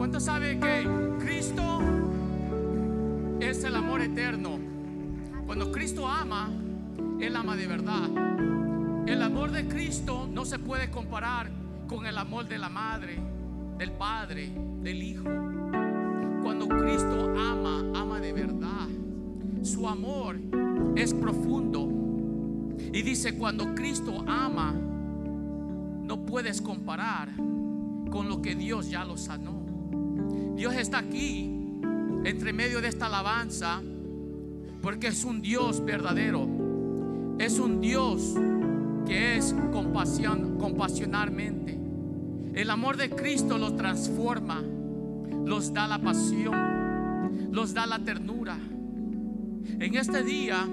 ¿Cuántos saben que Cristo es el amor eterno? Cuando Cristo ama, Él ama de verdad. El amor de Cristo no se puede comparar con el amor de la madre, del padre, del hijo. Cuando Cristo ama, ama de verdad. Su amor es profundo. Y dice, cuando Cristo ama, no puedes comparar con lo que Dios ya lo sanó. Dios está aquí entre medio de esta alabanza porque es un Dios verdadero. Es un Dios que es compasión, compasionalmente. El amor de Cristo los transforma, los da la pasión, los da la ternura. En este día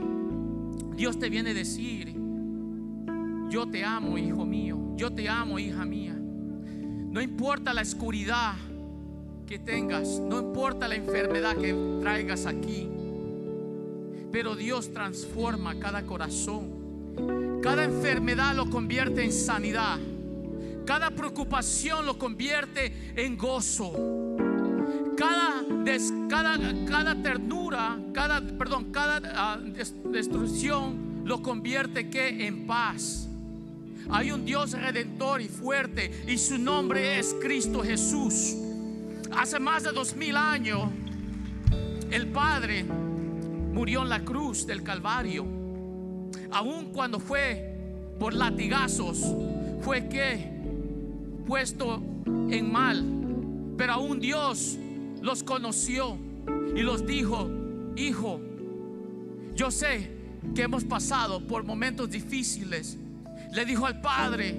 Dios te viene a decir, yo te amo, hijo mío, yo te amo, hija mía. No importa la oscuridad que tengas, no importa la enfermedad que traigas aquí, pero Dios transforma cada corazón. Cada enfermedad lo convierte en sanidad. Cada preocupación lo convierte en gozo. Cada, cada, cada ternura, cada, perdón, cada ah, destrucción lo convierte que en paz. Hay un Dios redentor y fuerte y su nombre es Cristo Jesús. Hace más de dos mil años, el Padre murió en la cruz del Calvario. Aun cuando fue por latigazos, fue que puesto en mal. Pero aún Dios los conoció y los dijo, hijo, yo sé que hemos pasado por momentos difíciles. Le dijo al Padre,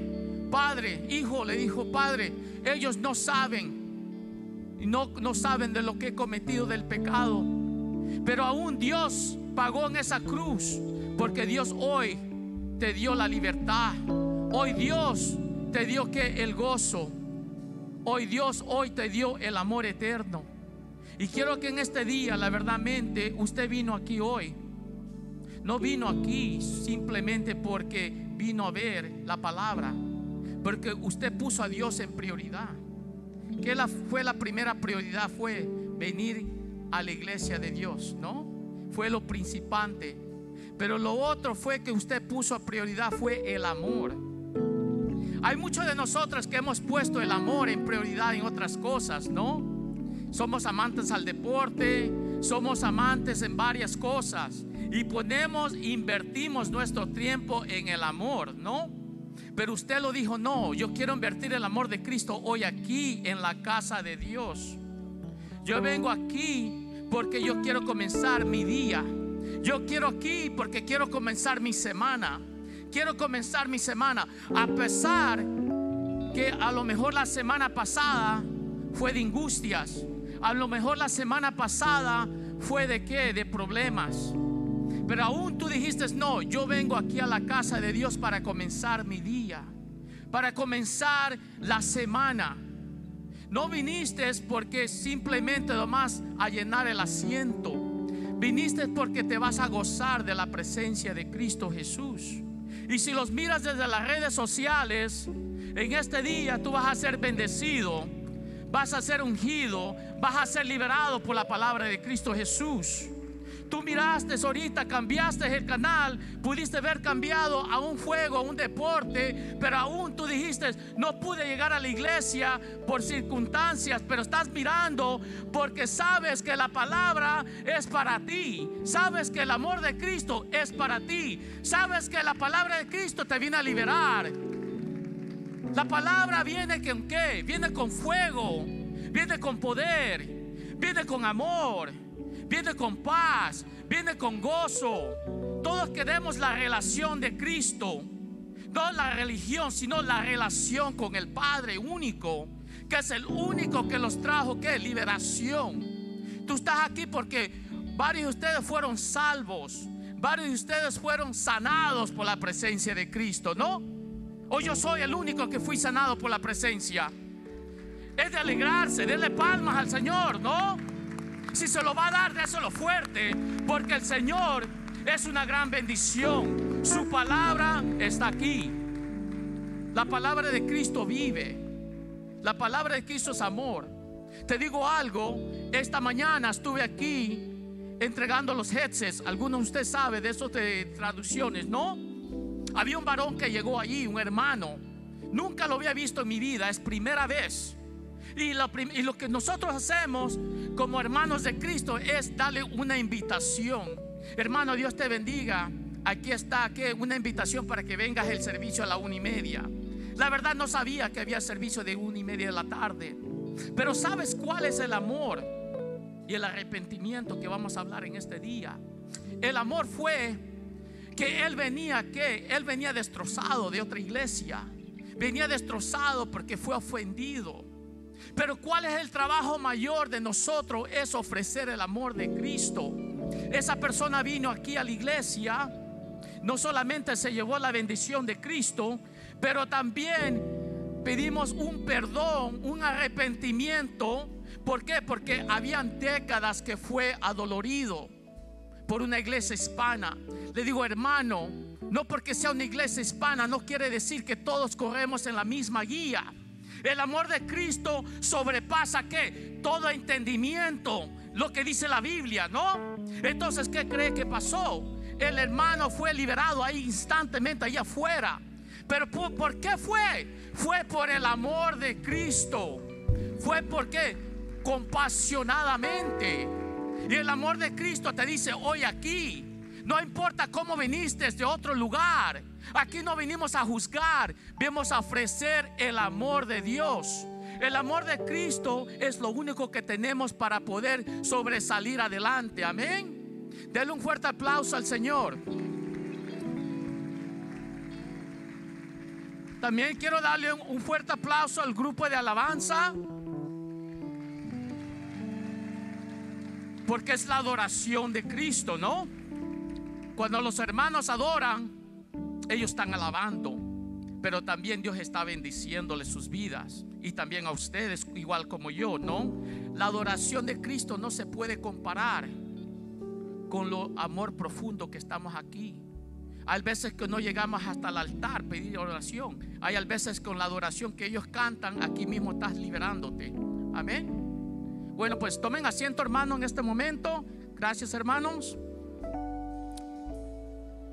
Padre, hijo, le dijo, Padre, ellos no saben no, no saben de lo que he cometido del pecado. Pero aún Dios pagó en esa cruz, porque Dios hoy te dio la libertad. Hoy Dios te dio que el gozo. Hoy Dios hoy te dio el amor eterno. Y quiero que en este día, la mente usted vino aquí hoy. No vino aquí simplemente porque vino a ver la palabra, porque usted puso a Dios en prioridad que fue la primera prioridad? Fue venir a la iglesia de Dios, ¿no? Fue lo principante. Pero lo otro fue que usted puso a prioridad fue el amor. Hay muchos de nosotros que hemos puesto el amor en prioridad en otras cosas, ¿no? Somos amantes al deporte, somos amantes en varias cosas y ponemos, invertimos nuestro tiempo en el amor, ¿no? Pero usted lo dijo, no, yo quiero invertir el amor de Cristo hoy aquí en la casa de Dios. Yo vengo aquí porque yo quiero comenzar mi día. Yo quiero aquí porque quiero comenzar mi semana. Quiero comenzar mi semana. A pesar que a lo mejor la semana pasada fue de angustias. A lo mejor la semana pasada fue de qué? De problemas. Pero aún tú dijiste, no, yo vengo aquí a la casa de Dios para comenzar mi día, para comenzar la semana. No viniste porque simplemente nomás a llenar el asiento. Viniste porque te vas a gozar de la presencia de Cristo Jesús. Y si los miras desde las redes sociales, en este día tú vas a ser bendecido, vas a ser ungido, vas a ser liberado por la palabra de Cristo Jesús. Tú miraste ahorita, cambiaste el canal, pudiste ver cambiado a un fuego a un deporte, pero aún tú dijiste, no pude llegar a la iglesia por circunstancias, pero estás mirando porque sabes que la palabra es para ti, sabes que el amor de Cristo es para ti, sabes que la palabra de Cristo te viene a liberar. La palabra viene con qué? Viene con fuego, viene con poder, viene con amor viene con paz, viene con gozo. Todos queremos la relación de Cristo, no la religión, sino la relación con el Padre único, que es el único que los trajo, que liberación. Tú estás aquí porque varios de ustedes fueron salvos, varios de ustedes fueron sanados por la presencia de Cristo, ¿no? Hoy yo soy el único que fui sanado por la presencia. Es de alegrarse, denle palmas al Señor, ¿no? si se lo va a dar, déselo fuerte, porque el Señor es una gran bendición. Su palabra está aquí. La palabra de Cristo vive. La palabra de Cristo es amor. Te digo algo, esta mañana estuve aquí entregando los headsets. Algunos de ustedes de esos de traducciones, ¿no? Había un varón que llegó allí, un hermano. Nunca lo había visto en mi vida, es primera vez. Y lo, que nosotros hacemos como hermanos de Cristo es darle una invitación. Hermano, Dios te bendiga. Aquí está una invitación para que vengas el servicio a la una y media. La verdad no sabía que había servicio de una y media de la tarde. Pero ¿sabes cuál es el amor y el arrepentimiento que vamos a hablar en este día? El amor fue que él venía que él venía destrozado de otra iglesia. Venía destrozado porque fue ofendido pero ¿cuál es el trabajo mayor de nosotros? Es ofrecer el amor de Cristo. Esa persona vino aquí a la iglesia, no solamente se llevó la bendición de Cristo, pero también pedimos un perdón, un arrepentimiento. ¿Por qué? Porque habían décadas que fue adolorido por una iglesia hispana. Le digo, hermano, no porque sea una iglesia hispana, no quiere decir que todos corremos en la misma guía. El amor de Cristo sobrepasa que todo entendimiento, lo que dice la Biblia, ¿no? Entonces, ¿qué cree que pasó? El hermano fue liberado ahí instantáneamente, allá afuera. Pero ¿por qué fue? Fue por el amor de Cristo. Fue porque compasionadamente. Y el amor de Cristo te dice hoy aquí, no importa cómo viniste de otro lugar, Aquí no vinimos a juzgar, venimos a ofrecer el amor de Dios. El amor de Cristo es lo único que tenemos para poder sobresalir adelante. Amén. Denle un fuerte aplauso al Señor. También quiero darle un fuerte aplauso al grupo de alabanza. Porque es la adoración de Cristo, ¿no? Cuando los hermanos adoran, ellos están alabando, pero también Dios está bendiciéndole sus vidas y también a ustedes, igual como yo, ¿no? La adoración de Cristo no se puede comparar con lo amor profundo que estamos aquí. Hay veces que no llegamos hasta el altar pedir oración. Hay veces con la adoración que ellos cantan, aquí mismo estás liberándote. Amén. Bueno, pues tomen asiento, hermano, en este momento. Gracias, hermanos.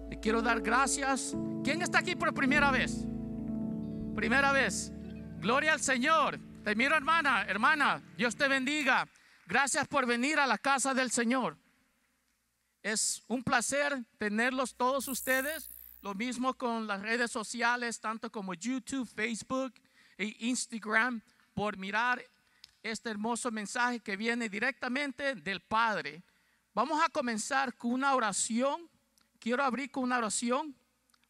Le quiero dar gracias. ¿Quién está aquí por primera vez? Primera vez. Gloria al Señor. Te miro, hermana, hermana. Dios te bendiga. Gracias por venir a la casa del Señor. Es un placer tenerlos todos ustedes. Lo mismo con las redes sociales, tanto como YouTube, Facebook e Instagram, por mirar este hermoso mensaje que viene directamente del Padre. Vamos a comenzar con una oración Quiero abrir con una oración,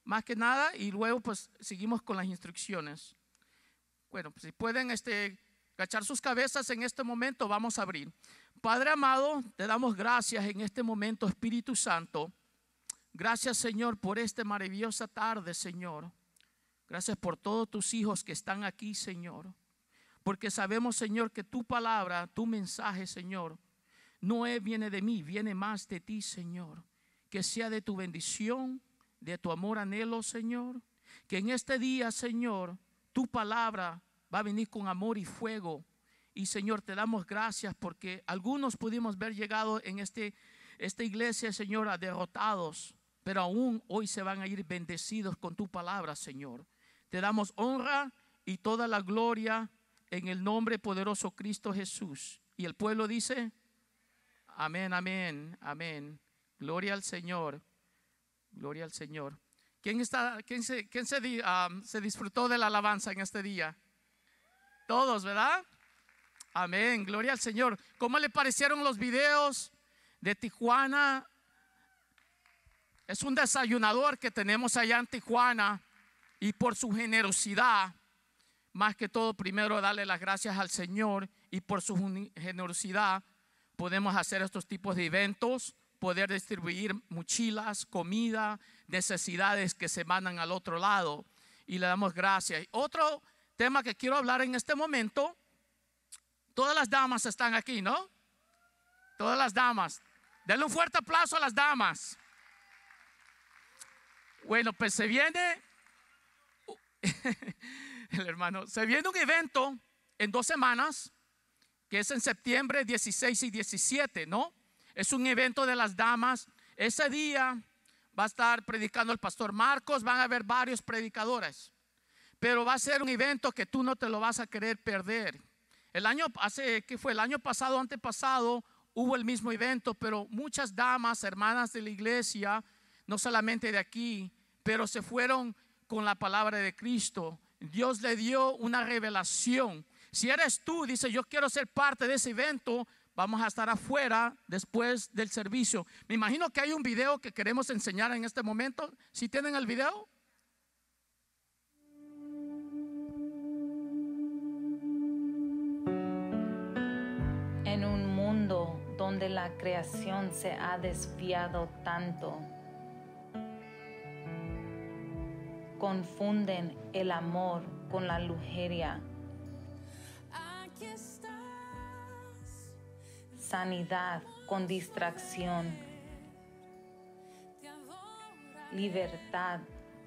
más que nada, y luego pues seguimos con las instrucciones. Bueno, pues, si pueden este, agachar sus cabezas en este momento, vamos a abrir. Padre amado, te damos gracias en este momento, Espíritu Santo. Gracias, Señor, por esta maravillosa tarde, Señor. Gracias por todos tus hijos que están aquí, Señor. Porque sabemos, Señor, que tu palabra, tu mensaje, Señor, no viene de mí, viene más de ti, Señor que sea de tu bendición, de tu amor anhelo, Señor. Que en este día, Señor, tu palabra va a venir con amor y fuego. Y Señor, te damos gracias porque algunos pudimos ver llegado en este, esta iglesia, Señor, derrotados, pero aún hoy se van a ir bendecidos con tu palabra, Señor. Te damos honra y toda la gloria en el nombre poderoso Cristo Jesús. Y el pueblo dice, amén, amén, amén. Gloria al Señor. Gloria al Señor. ¿Quién, está, quién, se, quién se, ah, se, disfrutó de la alabanza en este día? Todos, ¿verdad? Amén, gloria al Señor. ¿Cómo le parecieron los videos de Tijuana? Es un desayunador que tenemos allá en Tijuana y por su generosidad, más que todo, primero darle las gracias al Señor y por su generosidad podemos hacer estos tipos de eventos poder distribuir mochilas, comida, necesidades que se mandan al otro lado. Y le damos gracias. Otro tema que quiero hablar en este momento. Todas las damas están aquí, ¿no? Todas las damas. Denle un fuerte aplauso a las damas. Bueno, pues se viene, el hermano, se viene un evento en dos semanas, que es en septiembre 16 y 17, ¿no? es un evento de las damas. Ese día va a estar predicando el pastor Marcos, van a haber varios predicadores, pero va a ser un evento que tú no te lo vas a querer perder. El año, hace, que fue? El año pasado, antepasado, hubo el mismo evento, pero muchas damas, hermanas de la iglesia, no solamente de aquí, pero se fueron con la palabra de Cristo. Dios le dio una revelación. Si eres tú, dice, yo quiero ser parte de ese evento, Vamos a estar afuera después del servicio. Me imagino que hay un video que queremos enseñar en este momento. ¿Si tienen el video? En un mundo donde la creación se ha desviado tanto, confunden el amor con la lujeria. sanidad con distracción, libertad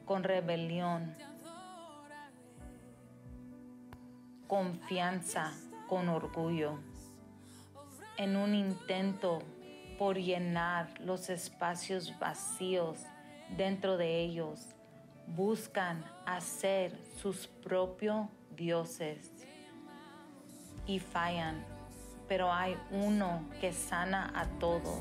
con rebelión, confianza con orgullo, en un intento por llenar los espacios vacíos dentro de ellos, buscan hacer sus propios dioses y fallan pero hay uno que sana a todos.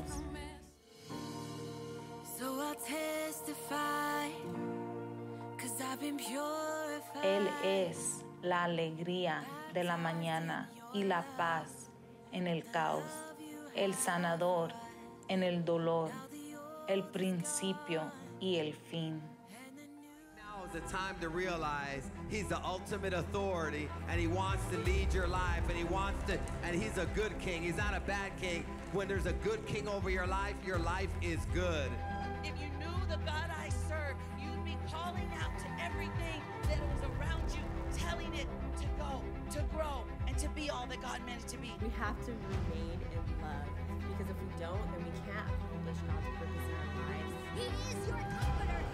Él es la alegría de la mañana y la paz en el caos, el sanador en el dolor, el principio y el fin. now's the time to realize he's the ultimate authority and he wants to lead your life and he wants to, and he's a good king. He's not a bad king. When there's a good king over your life, your life is good. If you knew the God I serve, you'd be calling out to everything that was around you, telling it to go, to grow, and to be all that God meant it to be. We have to remain in love because if we don't, then we can't accomplish God's purpose in our lives. He is your comforter.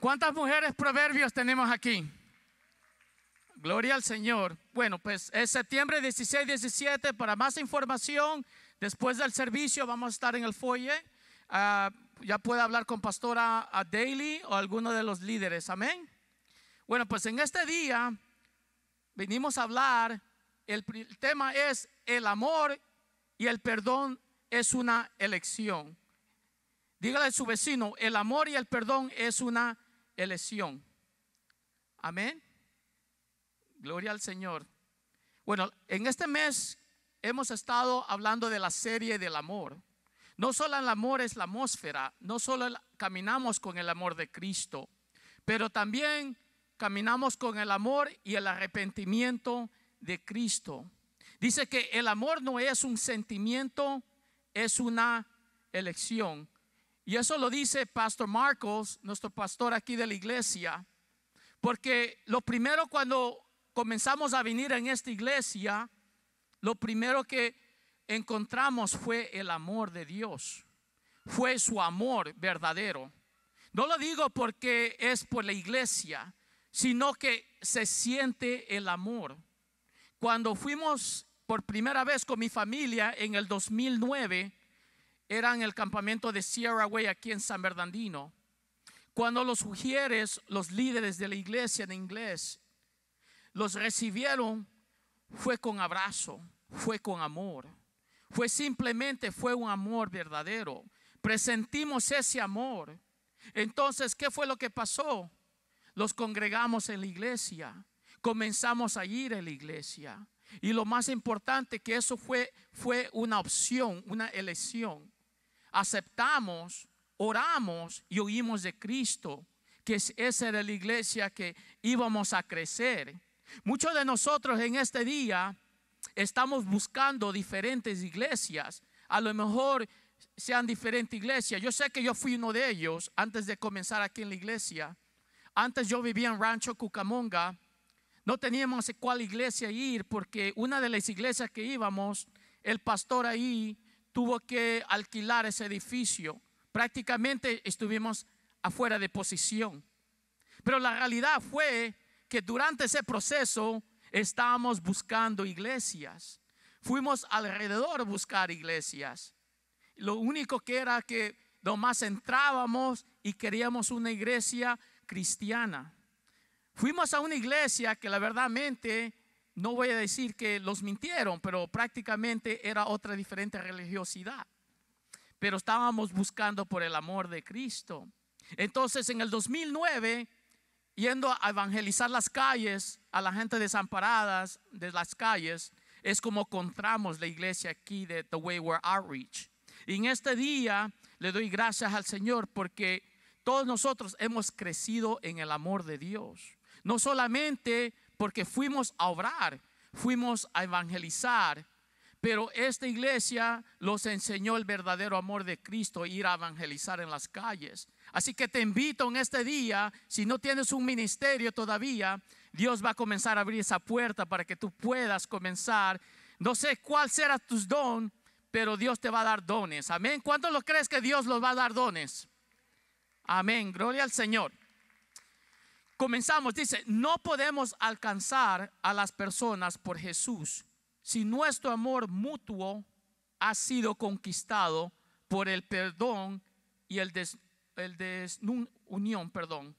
¿Cuántas mujeres proverbios tenemos aquí? Gloria al Señor. Bueno, pues es septiembre 16, 17. Para más información, después del servicio vamos a estar en el folle. Ah, ya puede hablar con pastora a Daily o alguno de los líderes. Amén. Bueno, pues en este día venimos a hablar. El, tema es el amor y el perdón es una elección. Dígale a su vecino, el amor y el perdón es una elección elección. Amén. Gloria al Señor. Bueno, en este mes hemos estado hablando de la serie del amor. No solo el amor es la atmósfera, no solo caminamos con el amor de Cristo, pero también caminamos con el amor y el arrepentimiento de Cristo. Dice que el amor no es un sentimiento, es una elección. Y eso lo dice Pastor Marcos, nuestro pastor aquí de la iglesia, porque lo primero cuando comenzamos a venir en esta iglesia, lo primero que encontramos fue el amor de Dios, fue su amor verdadero. No lo digo porque es por la iglesia, sino que se siente el amor. Cuando fuimos por primera vez con mi familia en el 2009, era el campamento de Sierra Way aquí en San Bernardino, cuando los sugieres, los líderes de la iglesia en inglés, los recibieron, fue con abrazo, fue con amor, fue simplemente, fue un amor verdadero. Presentimos ese amor. Entonces, ¿qué fue lo que pasó? Los congregamos en la iglesia, comenzamos a ir a la iglesia. Y lo más importante que eso fue, fue una opción, una elección aceptamos, oramos y oímos de Cristo, que esa era la iglesia que íbamos a crecer. Muchos de nosotros en este día estamos buscando diferentes iglesias. A lo mejor sean diferentes iglesias. Yo sé que yo fui uno de ellos antes de comenzar aquí en la iglesia. Antes yo vivía en Rancho Cucamonga. No teníamos a cuál iglesia ir porque una de las iglesias que íbamos, el pastor ahí tuvo que alquilar ese edificio. Prácticamente estuvimos afuera de posición. Pero la realidad fue que durante ese proceso estábamos buscando iglesias. Fuimos alrededor buscar iglesias. Lo único que era que nomás entrábamos y queríamos una iglesia cristiana. Fuimos a una iglesia que la verdad no voy a decir que los mintieron, pero prácticamente era otra diferente religiosidad. Pero estábamos buscando por el amor de Cristo. Entonces en el 2009, yendo a evangelizar las calles, a la gente desamparadas de las calles, es como encontramos la iglesia aquí de The Wayward Outreach. Y en este día le doy gracias al Señor porque todos nosotros hemos crecido en el amor de Dios. No solamente porque fuimos a obrar, fuimos a evangelizar, pero esta iglesia los enseñó el verdadero amor de Cristo, ir a evangelizar en las calles. Así que te invito en este día, si no tienes un ministerio todavía, Dios va a comenzar a abrir esa puerta para que tú puedas comenzar. No sé cuál será tus don, pero Dios te va a dar dones. Amén. ¿Cuántos lo crees que Dios los va a dar dones? Amén. Gloria al Señor comenzamos, dice, no podemos alcanzar a las personas por Jesús si nuestro amor mutuo ha sido conquistado por el perdón y el, desunión, perdón.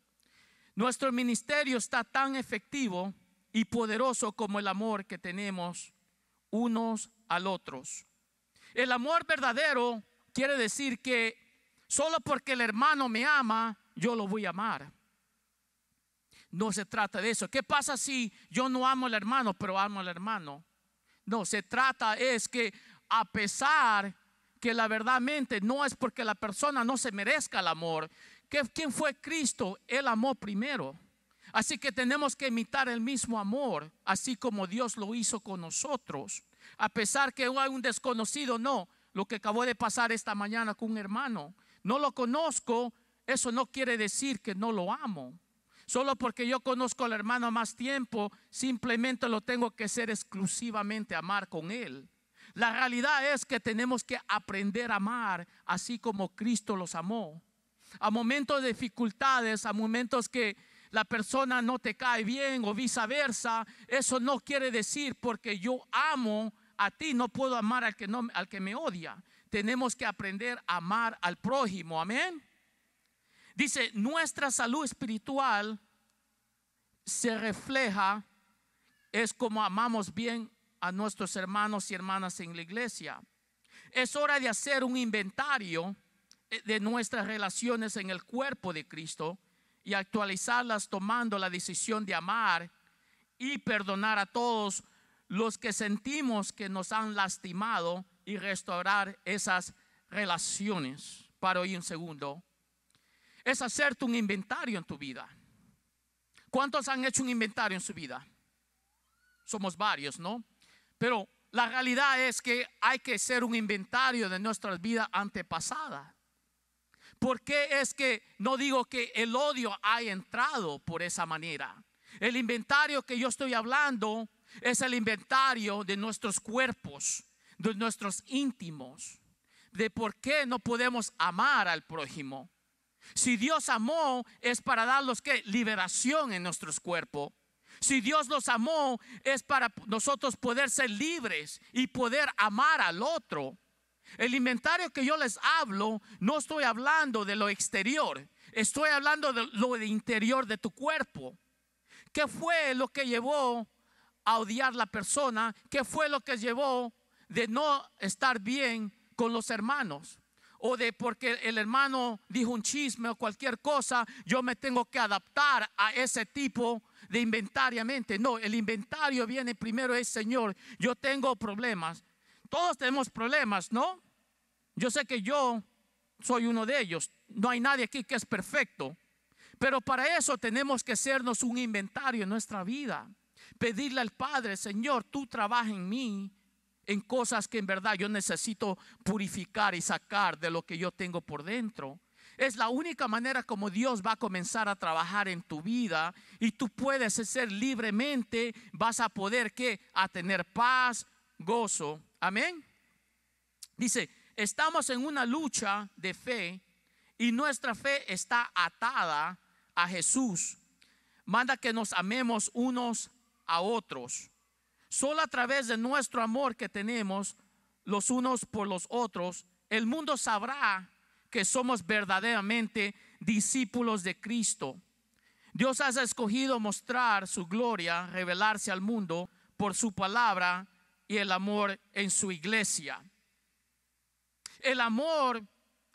Nuestro ministerio está tan efectivo y poderoso como el amor que tenemos unos al otros. El amor verdadero quiere decir que solo porque el hermano me ama, yo lo voy a amar. No se trata de eso. ¿Qué pasa si yo no amo al hermano, pero amo al hermano? No, se trata es que a pesar que la verdad mente no es porque la persona no se merezca el amor. que ¿Quién fue Cristo? Él amó primero. Así que tenemos que imitar el mismo amor, así como Dios lo hizo con nosotros. A pesar que hay un desconocido, no, lo que acabó de pasar esta mañana con un hermano, no lo conozco, eso no quiere decir que no lo amo. Solo porque yo conozco al hermano más tiempo, simplemente lo tengo que ser exclusivamente amar con él. La realidad es que tenemos que aprender a amar así como Cristo los amó. A momentos de dificultades, a momentos que la persona no te cae bien o viceversa, eso no quiere decir porque yo amo a ti, no puedo amar al que, no, al que me odia. Tenemos que aprender a amar al prójimo, amén. Dice, nuestra salud espiritual se refleja, es como amamos bien a nuestros hermanos y hermanas en la iglesia. Es hora de hacer un inventario eh, de nuestras relaciones en el cuerpo de Cristo y actualizarlas tomando la decisión de amar y perdonar a todos los que sentimos que nos han lastimado y restaurar esas relaciones. Para hoy un segundo es hacerte un inventario en tu vida. ¿Cuántos han hecho un inventario en su vida? Somos varios, ¿no? Pero la realidad es que hay que hacer un inventario de nuestras vida antepasada. ¿Por qué es que no digo que el odio ha entrado por esa manera? El inventario que yo estoy hablando es el inventario de nuestros cuerpos, de nuestros íntimos, de por qué no podemos amar al prójimo, si Dios amó es para darnos que liberación en nuestros cuerpos. Si Dios los amó es para nosotros poder ser libres y poder amar al otro. El inventario que yo les hablo, no estoy hablando de lo exterior, estoy hablando de lo interior de tu cuerpo. ¿Qué fue lo que llevó a odiar la persona? ¿Qué fue lo que llevó de no estar bien con los hermanos? o de porque el hermano dijo un chisme o cualquier cosa, yo me tengo que adaptar a ese tipo de inventariamente. No, el inventario viene primero es Señor, yo tengo problemas. Todos tenemos problemas, ¿no? Yo sé que yo soy uno de ellos. No hay nadie aquí que es perfecto. Pero para eso tenemos que hacernos un inventario en nuestra vida. Pedirle al Padre, Señor, tú trabaja en mí en cosas que en verdad yo necesito purificar y sacar de lo que yo tengo por dentro. Es la única manera como Dios va a comenzar a trabajar en tu vida y tú puedes ser libremente, vas a poder que a tener paz, gozo. Amén. Dice, estamos en una lucha de fe y nuestra fe está atada a Jesús. Manda que nos amemos unos a otros. Solo a través de nuestro amor que tenemos los unos por los otros, el mundo sabrá que somos verdaderamente discípulos de Cristo. Dios ha escogido mostrar su gloria, revelarse al mundo por su palabra y el amor en su iglesia. El amor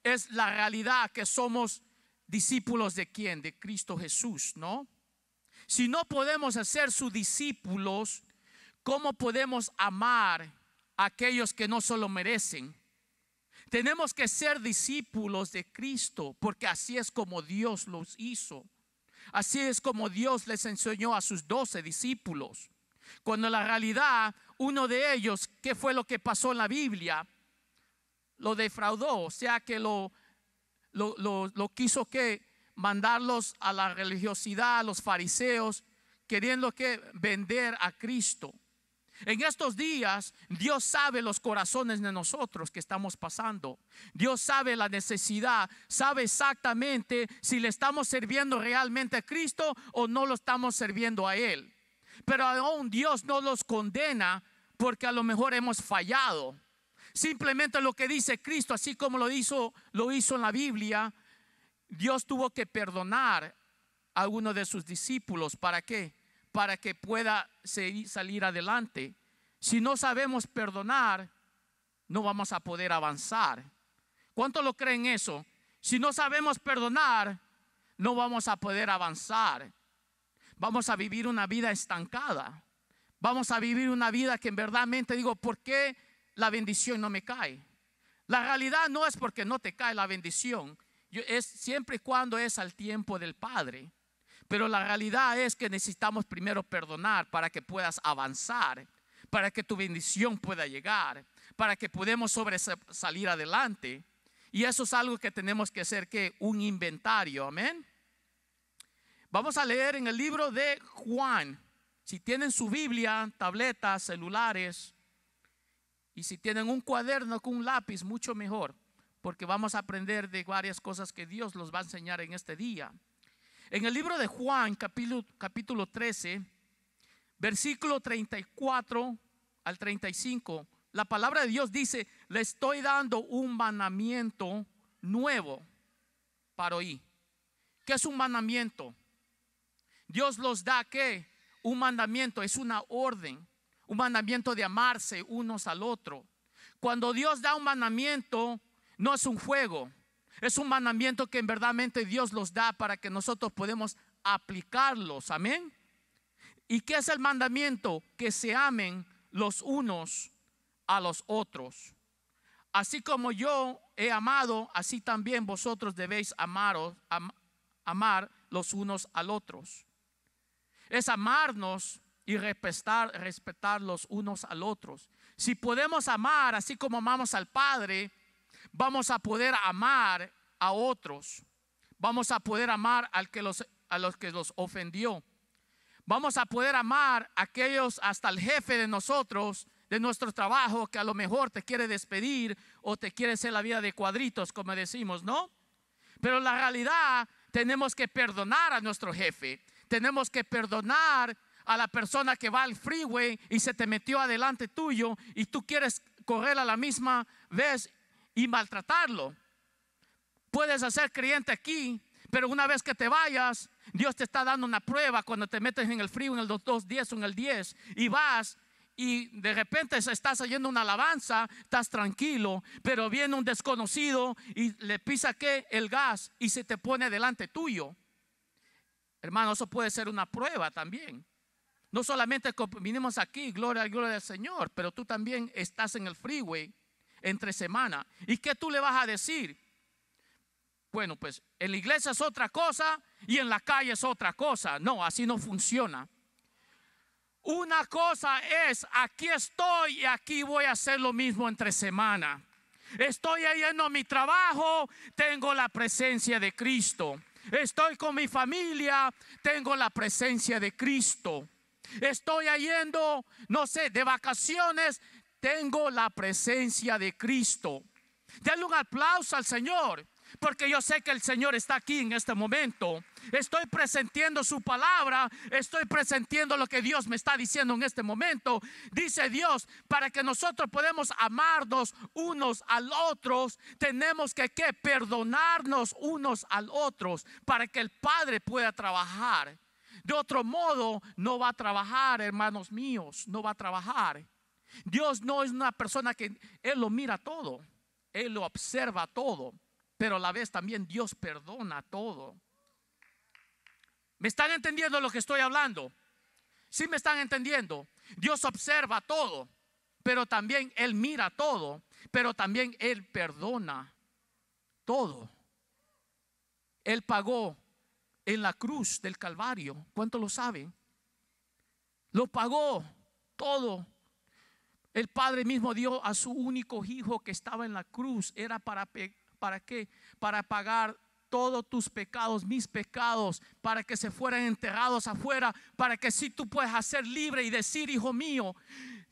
es la realidad que somos discípulos de quién? De Cristo Jesús, ¿no? Si no podemos hacer sus discípulos, ¿Cómo podemos amar a aquellos que no se lo merecen? Tenemos que ser discípulos de Cristo porque así es como Dios los hizo. Así es como Dios les enseñó a sus doce discípulos. Cuando la realidad, uno de ellos, ¿qué fue lo que pasó en la Biblia? Lo defraudó, o sea que lo, lo, lo quiso que mandarlos a la religiosidad, a los fariseos, queriendo que vender a Cristo. En estos días Dios sabe los corazones de nosotros que estamos pasando. Dios sabe la necesidad, sabe exactamente si le estamos sirviendo realmente a Cristo o no lo estamos sirviendo a Él. Pero aún Dios no los condena porque a lo mejor hemos fallado. Simplemente lo que dice Cristo, así como lo hizo, lo hizo en la Biblia, Dios tuvo que perdonar a algunos de sus discípulos. ¿Para qué? para que pueda salir adelante. Si no sabemos perdonar, no vamos a poder avanzar. ¿Cuánto lo creen eso? Si no sabemos perdonar, no vamos a poder avanzar. Vamos a vivir una vida estancada. Vamos a vivir una vida que en verdadmente digo, ¿por qué la bendición no me cae? La realidad no es porque no te cae la bendición, es siempre y cuando es al tiempo del Padre. Pero la realidad es que necesitamos primero perdonar para que puedas avanzar, para que tu bendición pueda llegar, para que podamos sobresalir adelante. Y eso es algo que tenemos que hacer, que un inventario, amén. Vamos a leer en el libro de Juan. Si tienen su Biblia, tabletas, celulares, y si tienen un cuaderno con un lápiz, mucho mejor, porque vamos a aprender de varias cosas que Dios los va a enseñar en este día. En el libro de Juan, capítulo, capítulo 13, versículo 34 al 35, la palabra de Dios dice, le estoy dando un mandamiento nuevo para hoy. ¿Qué es un mandamiento? Dios los da que un mandamiento es una orden, un mandamiento de amarse unos al otro. Cuando Dios da un mandamiento, no es un juego, es un mandamiento que en verdaderamente Dios los da para que nosotros podemos aplicarlos. Amén. ¿Y qué es el mandamiento? Que se amen los unos a los otros. Así como yo he amado, así también vosotros debéis amaros, amar los unos al otros. Es amarnos y respetar, respetar los unos al otros. Si podemos amar así como amamos al Padre, vamos a poder amar a otros, vamos a poder amar al que los, a los que los ofendió, vamos a poder amar a aquellos, hasta el jefe de nosotros, de nuestro trabajo, que a lo mejor te quiere despedir o te quiere hacer la vida de cuadritos, como decimos, ¿no? Pero la realidad, tenemos que perdonar a nuestro jefe, tenemos que perdonar a la persona que va al freeway y se te metió adelante tuyo y tú quieres correr a la misma vez y maltratarlo. Puedes hacer creyente aquí, pero una vez que te vayas, Dios te está dando una prueba cuando te metes en el frío, en el 2.10 o en el 10, y vas y de repente estás haciendo una alabanza, estás tranquilo, pero viene un desconocido y le pisa que el gas y se te pone delante tuyo. Hermano, eso puede ser una prueba también. No solamente vinimos aquí, gloria, gloria del Señor, pero tú también estás en el freeway entre semana. ¿Y qué tú le vas a decir? Bueno, pues en la iglesia es otra cosa y en la calle es otra cosa. No, así no funciona. Una cosa es, aquí estoy y aquí voy a hacer lo mismo entre semana. Estoy yendo a mi trabajo, tengo la presencia de Cristo. Estoy con mi familia, tengo la presencia de Cristo. Estoy yendo, no sé, de vacaciones, tengo la presencia de Cristo. Dale un aplauso al Señor, porque yo sé que el Señor está aquí en este momento. Estoy presentiendo su palabra, estoy presentiendo lo que Dios me está diciendo en este momento. Dice Dios, para que nosotros podamos amarnos unos al otros, tenemos que perdonarnos unos al otros para que el Padre pueda trabajar. De otro modo, no va a trabajar, hermanos míos, no va a trabajar. Dios no es una persona que Él lo mira todo, Él lo observa todo, pero a la vez también Dios perdona todo. ¿Me están entendiendo lo que estoy hablando? Sí, me están entendiendo. Dios observa todo, pero también Él mira todo, pero también Él perdona todo. Él pagó en la cruz del Calvario. ¿Cuánto lo saben? Lo pagó todo el Padre mismo dio a su único hijo que estaba en la cruz. Era para, para qué? Para pagar todos tus pecados, mis pecados, para que se fueran enterrados afuera, para que si tú puedes hacer libre y decir, hijo mío,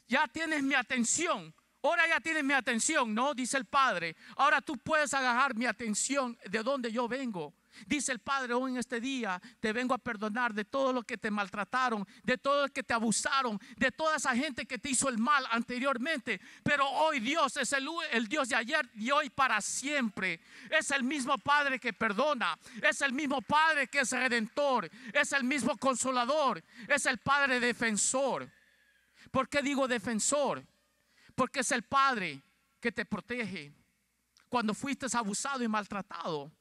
ya tienes mi atención. Ahora ya tienes mi atención, ¿no? Dice el Padre. Ahora tú puedes agarrar mi atención de donde yo vengo. Dice el Padre, hoy en este día te vengo a perdonar de todo lo que te maltrataron, de todo lo que te abusaron, de toda esa gente que te hizo el mal anteriormente. Pero hoy Dios es el, el Dios de ayer y hoy para siempre. Es el mismo Padre que perdona, es el mismo Padre que es redentor, es el mismo consolador, es el Padre defensor. ¿Por qué digo defensor? Porque es el Padre que te protege cuando fuiste abusado y maltratado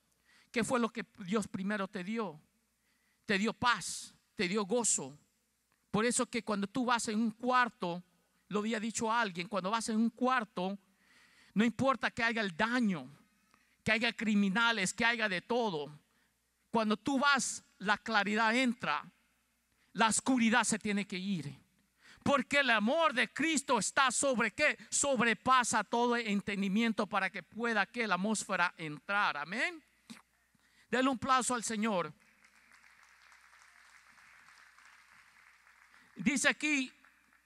¿Qué fue lo que Dios primero te dio? Te dio paz, te dio gozo. Por eso que cuando tú vas en un cuarto, lo había dicho alguien, cuando vas en un cuarto, no importa que haya el daño, que haya criminales, que haya de todo. Cuando tú vas, la claridad entra, la oscuridad se tiene que ir. Porque el amor de Cristo está sobre qué? Sobrepasa todo entendimiento para que pueda que la atmósfera entrar. Amén. Denle un plazo al Señor. Dice aquí,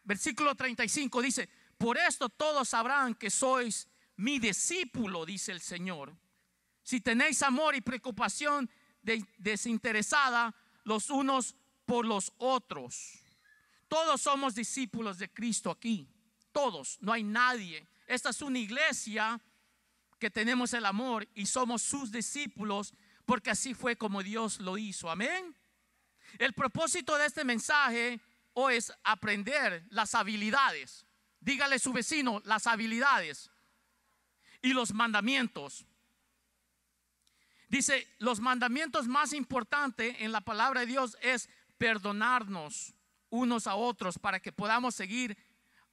versículo 35, dice, por esto todos sabrán que sois mi discípulo, dice el Señor. Si tenéis amor y preocupación desinteresada los unos por los otros. Todos somos discípulos de Cristo aquí. Todos, no hay nadie. Esta es una iglesia que tenemos el amor y somos sus discípulos porque así fue como Dios lo hizo. Amén. El propósito de este mensaje o es aprender las habilidades. Dígale a su vecino las habilidades y los mandamientos. Dice, los mandamientos más importantes en la palabra de Dios es perdonarnos unos a otros para que podamos seguir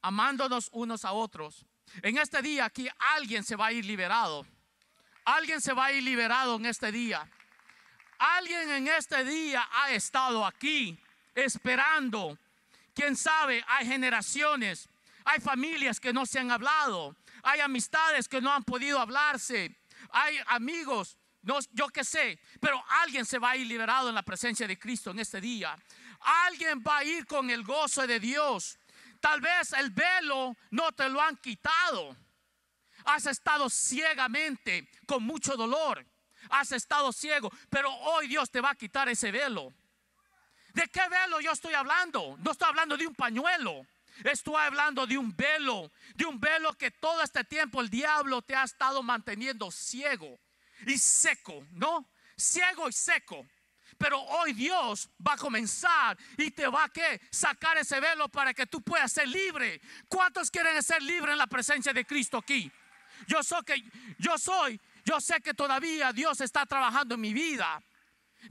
amándonos unos a otros. En este día aquí alguien se va a ir liberado. Alguien se va a ir liberado en este día. Alguien en este día ha estado aquí esperando. Quién sabe, hay generaciones, hay familias que no se han hablado, hay amistades que no han podido hablarse, hay amigos, no, yo qué sé, pero alguien se va a ir liberado en la presencia de Cristo en este día. Alguien va a ir con el gozo de Dios. Tal vez el velo no te lo han quitado Has estado ciegamente con mucho dolor. Has estado ciego, pero hoy Dios te va a quitar ese velo. ¿De qué velo yo estoy hablando? No estoy hablando de un pañuelo. Estoy hablando de un velo, de un velo que todo este tiempo el diablo te ha estado manteniendo ciego y seco, ¿no? Ciego y seco. Pero hoy Dios va a comenzar y te va a sacar ese velo para que tú puedas ser libre. ¿Cuántos quieren ser libres en la presencia de Cristo aquí? Yo soy que yo soy, yo sé que todavía Dios está trabajando en mi vida.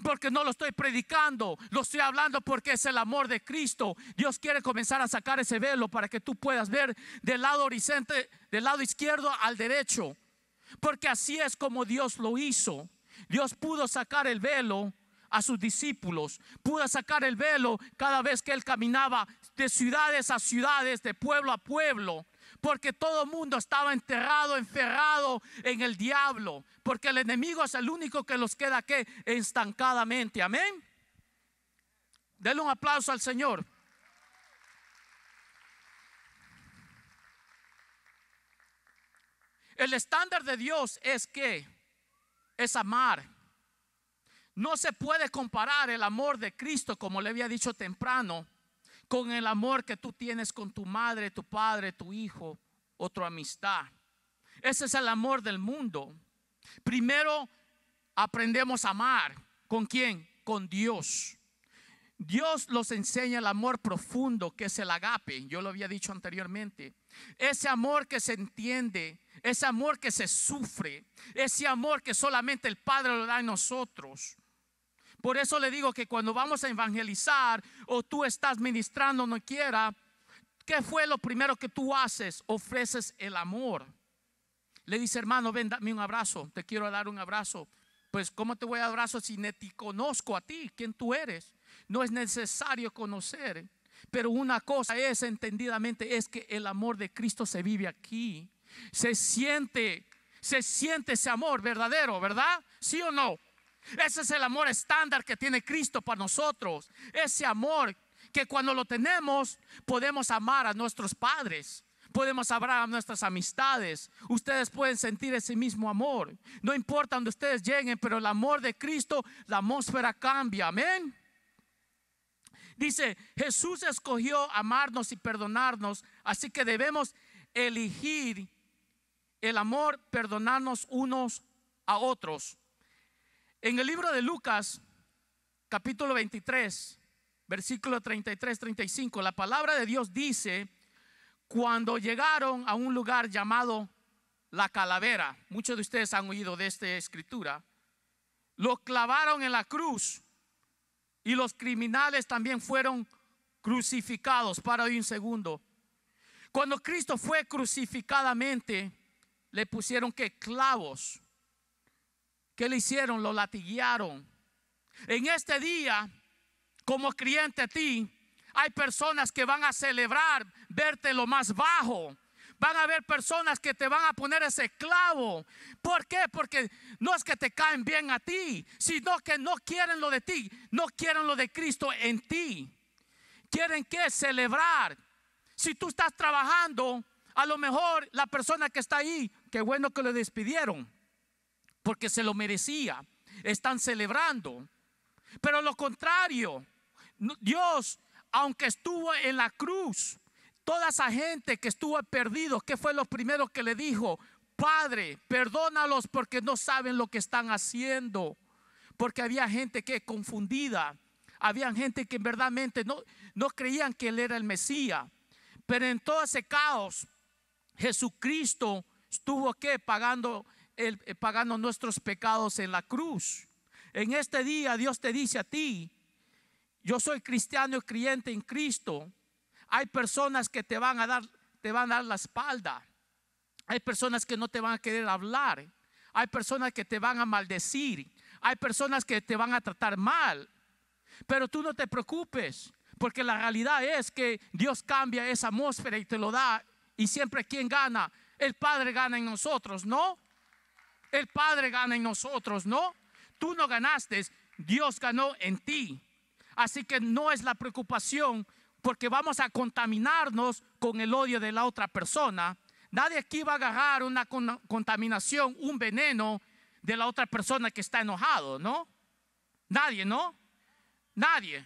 Porque no lo estoy predicando, lo estoy hablando porque es el amor de Cristo. Dios quiere comenzar a sacar ese velo para que tú puedas ver del lado horizonte, del lado izquierdo al derecho. Porque así es como Dios lo hizo. Dios pudo sacar el velo a sus discípulos. Pudo sacar el velo cada vez que él caminaba de ciudades a ciudades, de pueblo a pueblo porque todo el mundo estaba enterrado, enferrado en el diablo, porque el enemigo es el único que los queda que estancadamente. Amén. Denle un aplauso al Señor. El estándar de Dios es que es amar. No se puede comparar el amor de Cristo, como le había dicho temprano, con el amor que tú tienes con tu madre, tu padre, tu hijo otra amistad. Ese es el amor del mundo. Primero aprendemos a amar. ¿Con quién? Con Dios. Dios los enseña el amor profundo que es el agape, yo lo había dicho anteriormente. Ese amor que se entiende, ese amor que se sufre, ese amor que solamente el Padre lo da en nosotros. Por eso le digo que cuando vamos a evangelizar o tú estás ministrando no quiera, ¿qué fue lo primero que tú haces? Ofreces el amor. Le dice, hermano, ven, dame un abrazo, te quiero dar un abrazo. Pues, ¿cómo te voy a abrazo si no te conozco a ti, quién tú eres? No es necesario conocer. Pero una cosa es, entendidamente, es que el amor de Cristo se vive aquí. Se siente, se siente ese amor verdadero, ¿verdad? ¿Sí o no? Ese es el amor estándar que tiene Cristo para nosotros. Ese amor que cuando lo tenemos podemos amar a nuestros padres, podemos amar a nuestras amistades. Ustedes pueden sentir ese mismo amor. No importa donde ustedes lleguen, pero el amor de Cristo, la atmósfera cambia. Amén. Dice, Jesús escogió amarnos y perdonarnos, así que debemos elegir el amor, perdonarnos unos a otros. En el libro de Lucas, capítulo 23, versículo 33-35, la palabra de Dios dice, cuando llegaron a un lugar llamado la calavera, muchos de ustedes han oído de esta escritura, lo clavaron en la cruz y los criminales también fueron crucificados. Para hoy un segundo. Cuando Cristo fue crucificadamente, le pusieron que clavos ¿Qué le hicieron? Lo latiguearon. En este día, como cliente a ti, hay personas que van a celebrar verte lo más bajo. Van a Ver personas que te van a poner ese clavo. ¿Por qué? Porque no es que te caen bien a ti, sino que no quieren lo de ti, no quieren lo de Cristo en ti. Quieren que celebrar. Si tú estás trabajando, a lo mejor la persona que está ahí, qué bueno que le despidieron porque se lo merecía. Están celebrando. Pero lo contrario, Dios, aunque estuvo en la cruz, toda esa gente que estuvo perdido, que fue lo primero que le dijo? Padre, perdónalos porque no saben lo que están haciendo. Porque había gente que confundida, había gente que verdaderamente no, no creían que él era el Mesías. Pero en todo ese caos, Jesucristo estuvo que pagando eh, pagando nuestros pecados en la cruz. En este día Dios te dice a ti, yo soy cristiano y creyente en Cristo. Hay personas que te van a dar, te van a dar la espalda. Hay personas que no te van a querer hablar. Hay personas que te van a maldecir. Hay personas que te van a tratar mal. Pero tú no te preocupes, porque la realidad es que Dios cambia esa atmósfera y te lo da. Y siempre quien gana, el Padre gana en nosotros, ¿no? El Padre gana en nosotros, ¿no? Tú no ganaste, Dios ganó en ti. Así que no es la preocupación porque vamos a contaminarnos con el odio de la otra persona. Nadie aquí va a agarrar una contaminación, un veneno de la otra persona que está enojado, ¿no? Nadie, ¿no? Nadie.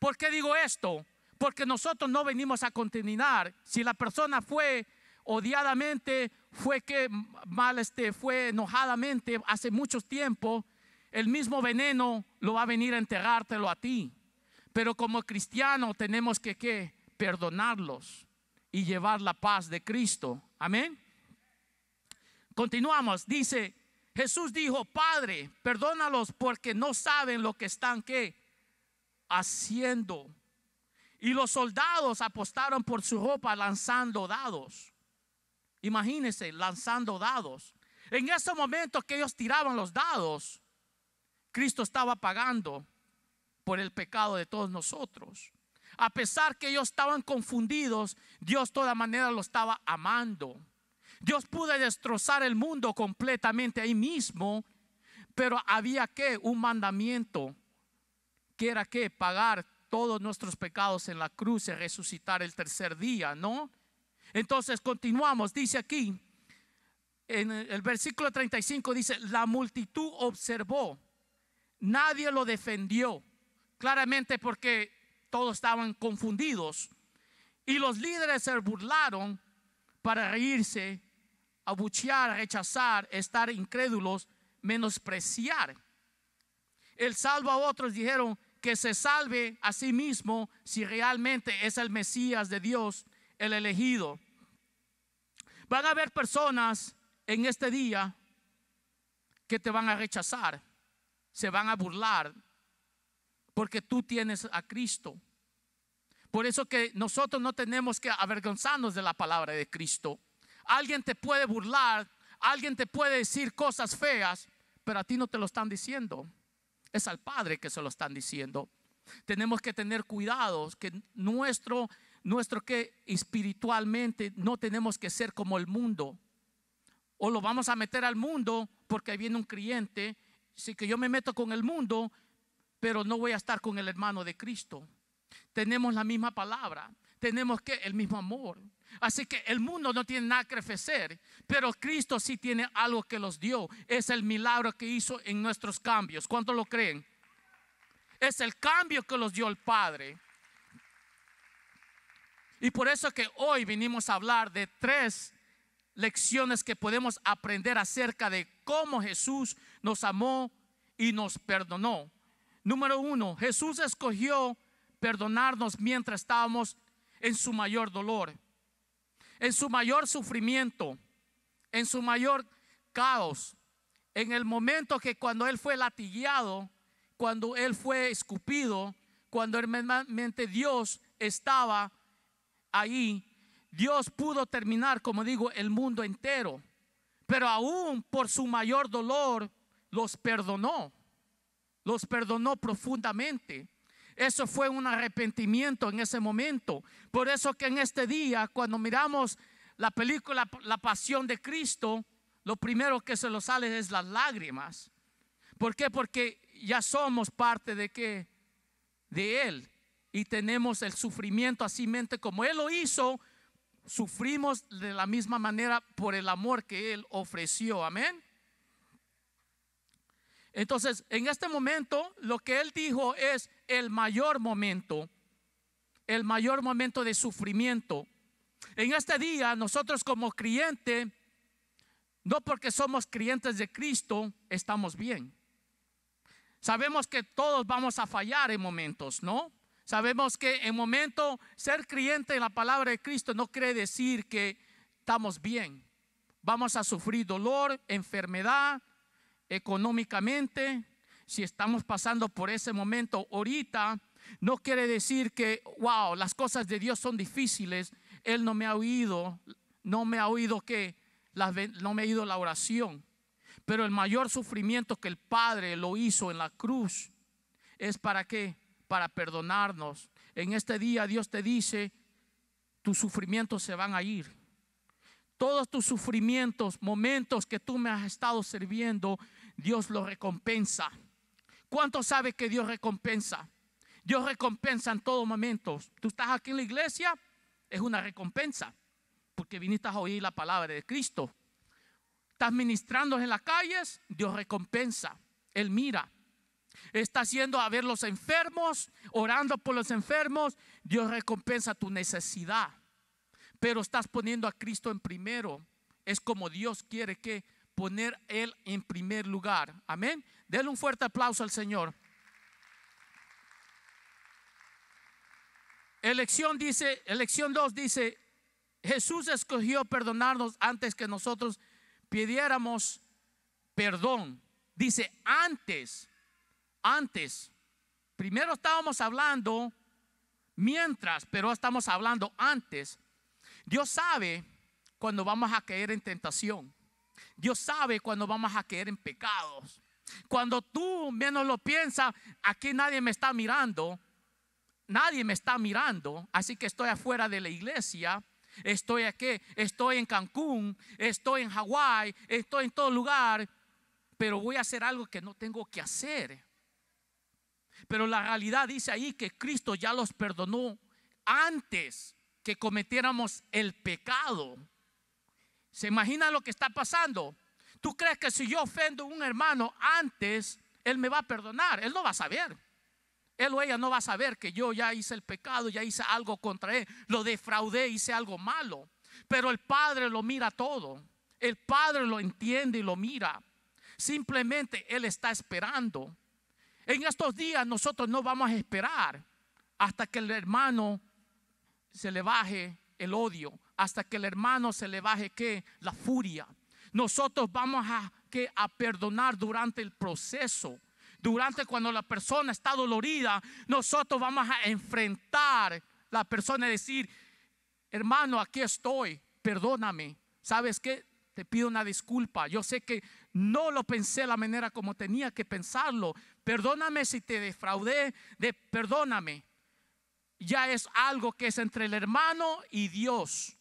¿Por qué digo esto? Porque nosotros no venimos a contaminar. Si la persona fue odiadamente, fue que mal este, fue enojadamente hace mucho tiempo, el mismo veneno lo va a venir a enterrártelo a ti. Pero como cristiano tenemos que ¿qué? perdonarlos y llevar la paz de Cristo. Amén. Continuamos, dice, Jesús dijo, Padre, perdónalos porque no saben lo que están ¿qué? haciendo. Y los soldados apostaron por su ropa lanzando dados. Imagínense lanzando dados. En ese momento que ellos tiraban los dados, Cristo estaba pagando por el pecado de todos nosotros. A pesar que ellos estaban confundidos, Dios de toda manera lo estaba amando. Dios pudo destrozar el mundo completamente ahí mismo, pero había que un mandamiento que era que pagar todos nuestros pecados en la cruz y resucitar el tercer día, ¿no? Entonces continuamos, dice aquí, en el versículo 35 dice, la multitud observó, nadie lo defendió, claramente porque todos estaban confundidos. Y los líderes se burlaron para reírse, abuchear, rechazar, estar incrédulos, menospreciar. El salvo a otros dijeron que se salve a sí mismo si realmente es el Mesías de Dios, el elegido. Van a haber personas en este día que te van a rechazar, se van a burlar, porque tú tienes a Cristo. Por eso que nosotros no tenemos que avergonzarnos de la palabra de Cristo. Alguien te puede burlar, alguien te puede decir cosas feas, pero a ti no te lo están diciendo. Es al Padre que se lo están diciendo. Tenemos que tener cuidado que nuestro nuestro que espiritualmente no tenemos que ser como el mundo. O lo vamos a meter al mundo porque viene un cliente así que yo me meto con el mundo, pero no voy a estar con el hermano de Cristo. Tenemos la misma palabra, tenemos que el mismo amor. Así que el mundo no tiene nada que ofrecer, pero Cristo sí tiene algo que los dio. Es el milagro que hizo en nuestros cambios. ¿Cuántos lo creen? Es el cambio que los dio el Padre. Y por eso que hoy vinimos a hablar de tres lecciones que podemos aprender acerca de cómo Jesús nos amó y nos perdonó. Número uno, Jesús escogió perdonarnos mientras estábamos en su mayor dolor, en su mayor sufrimiento, en su mayor caos, en el momento que cuando Él fue latigueado, cuando Él fue escupido, cuando hermanamente Dios estaba ahí, Dios pudo terminar, como digo, el mundo entero. Pero aún por su mayor dolor, los perdonó. Los perdonó profundamente. Eso fue un arrepentimiento en ese momento. Por eso que en este día, cuando miramos la película La Pasión de Cristo, lo primero que se nos sale es las lágrimas. ¿Por qué? Porque ya somos parte de qué? De Él y tenemos el sufrimiento así mente como Él lo hizo, sufrimos de la misma manera por el amor que Él ofreció. Amén. Entonces, en este momento, lo que Él dijo es el mayor momento, el mayor momento de sufrimiento. En este día, nosotros como creyentes, no porque somos creyentes de Cristo, estamos bien. Sabemos que todos vamos a fallar en momentos, ¿no? Sabemos que en momento ser creyente en la palabra de Cristo no quiere decir que estamos bien. Vamos a sufrir dolor, enfermedad, económicamente. Si estamos pasando por ese momento ahorita, no quiere decir que, wow, las cosas de Dios son difíciles. Él no me ha oído, no me ha oído que, no me ha oído la oración. Pero el mayor sufrimiento que el Padre lo hizo en la cruz es para que para perdonarnos. En este día Dios te dice, tus sufrimientos se van a ir. Todos tus sufrimientos, momentos que tú me has estado sirviendo, Dios los recompensa. ¿Cuánto sabe que Dios recompensa? Dios recompensa en todos momentos Tú estás aquí en la iglesia, es una recompensa, porque viniste a oír la palabra de Cristo. Estás ministrando en las calles, Dios recompensa. Él mira está haciendo a ver los enfermos, orando por los enfermos, Dios recompensa tu necesidad. Pero estás poniendo a Cristo en primero. Es como Dios quiere que poner Él en primer lugar. Amén. Denle un fuerte aplauso al Señor. Elección dice, elección 2 dice, Jesús escogió perdonarnos antes que nosotros pidiéramos perdón. Dice, antes antes. Primero estábamos hablando mientras, pero estamos hablando antes. Dios sabe cuando vamos a caer en tentación. Dios sabe cuando vamos a caer en pecados. Cuando tú menos lo piensas, aquí nadie me está mirando. Nadie me está mirando, así que estoy afuera de la iglesia. Estoy aquí, estoy en Cancún, estoy en Hawái, estoy en todo lugar, pero voy a hacer algo que no tengo que hacer. Pero la realidad dice ahí que Cristo ya los perdonó antes que cometiéramos el pecado. ¿Se imagina lo que está pasando? ¿Tú crees que si yo ofendo a un hermano antes, él me va a perdonar? Él no va a saber. Él o ella no va a saber que yo ya hice el pecado, ya hice algo contra él, lo defraudé, hice algo malo. Pero el Padre lo mira todo. El Padre lo entiende y lo mira. Simplemente Él está esperando en estos días nosotros no vamos a esperar hasta que el hermano se le baje el odio, hasta que el hermano se le baje ¿qué? la furia. Nosotros vamos a, que a perdonar durante el proceso. Durante cuando la persona está dolorida, nosotros vamos a enfrentar la persona y decir, hermano, aquí estoy, perdóname. ¿Sabes qué? Te pido una disculpa. Yo sé que no lo pensé la manera como tenía que pensarlo. Perdóname si te defraudé, de, perdóname. Ya es algo que es entre el hermano y Dios.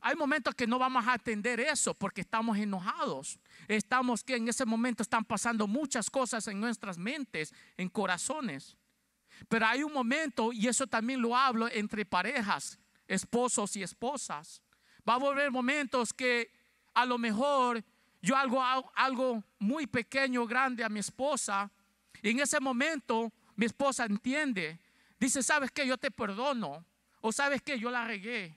Hay momentos que no vamos a atender eso porque estamos enojados. Estamos que en ese momento están pasando muchas cosas en nuestras mentes, en corazones. Pero hay un momento, y eso también lo hablo entre parejas, esposos y esposas. Va a volver momentos que a lo mejor yo hago algo muy pequeño, grande a mi esposa. Y en ese momento mi esposa entiende. Dice, ¿sabes qué? Yo te perdono. O sabes qué? Yo la regué.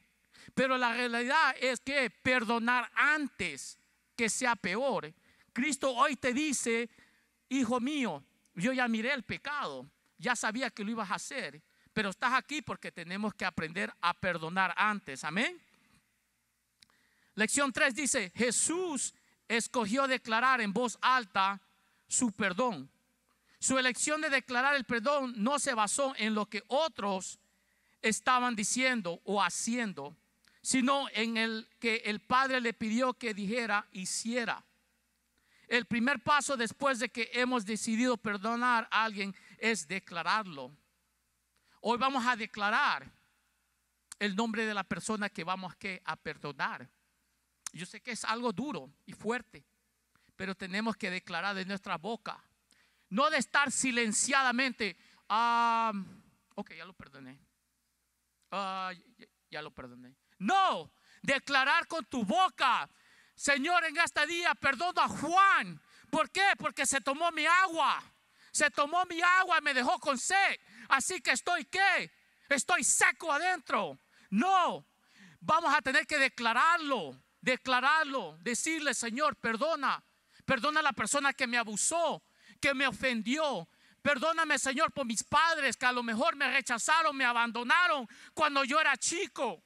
Pero la realidad es que perdonar antes que sea peor. Cristo hoy te dice, hijo mío, yo ya miré el pecado, ya sabía que lo ibas a hacer, pero estás aquí porque tenemos que aprender a perdonar antes. Amén. Lección 3 dice, Jesús escogió declarar en voz alta su perdón. Su elección de declarar el perdón no se basó en lo que otros estaban diciendo o haciendo, sino en el que el Padre le pidió que dijera, hiciera. El primer paso después de que hemos decidido perdonar a alguien es declararlo. Hoy vamos a declarar el nombre de la persona que vamos a perdonar. Yo sé que es algo duro y fuerte, pero tenemos que declarar de nuestra boca. No de estar silenciadamente. Ah, ok, ya lo perdoné. Ah, ya, lo perdoné. No, declarar con tu boca. Señor, en este día perdono a Juan. ¿Por qué? Porque se tomó mi agua. Se tomó mi agua y me dejó con sed. Así que estoy qué? Estoy seco adentro. No, vamos a tener que declararlo declararlo, decirle, Señor, perdona, perdona a la persona que me abusó, que me ofendió. Perdóname, Señor, por mis padres que a lo mejor me rechazaron, me abandonaron cuando yo era chico.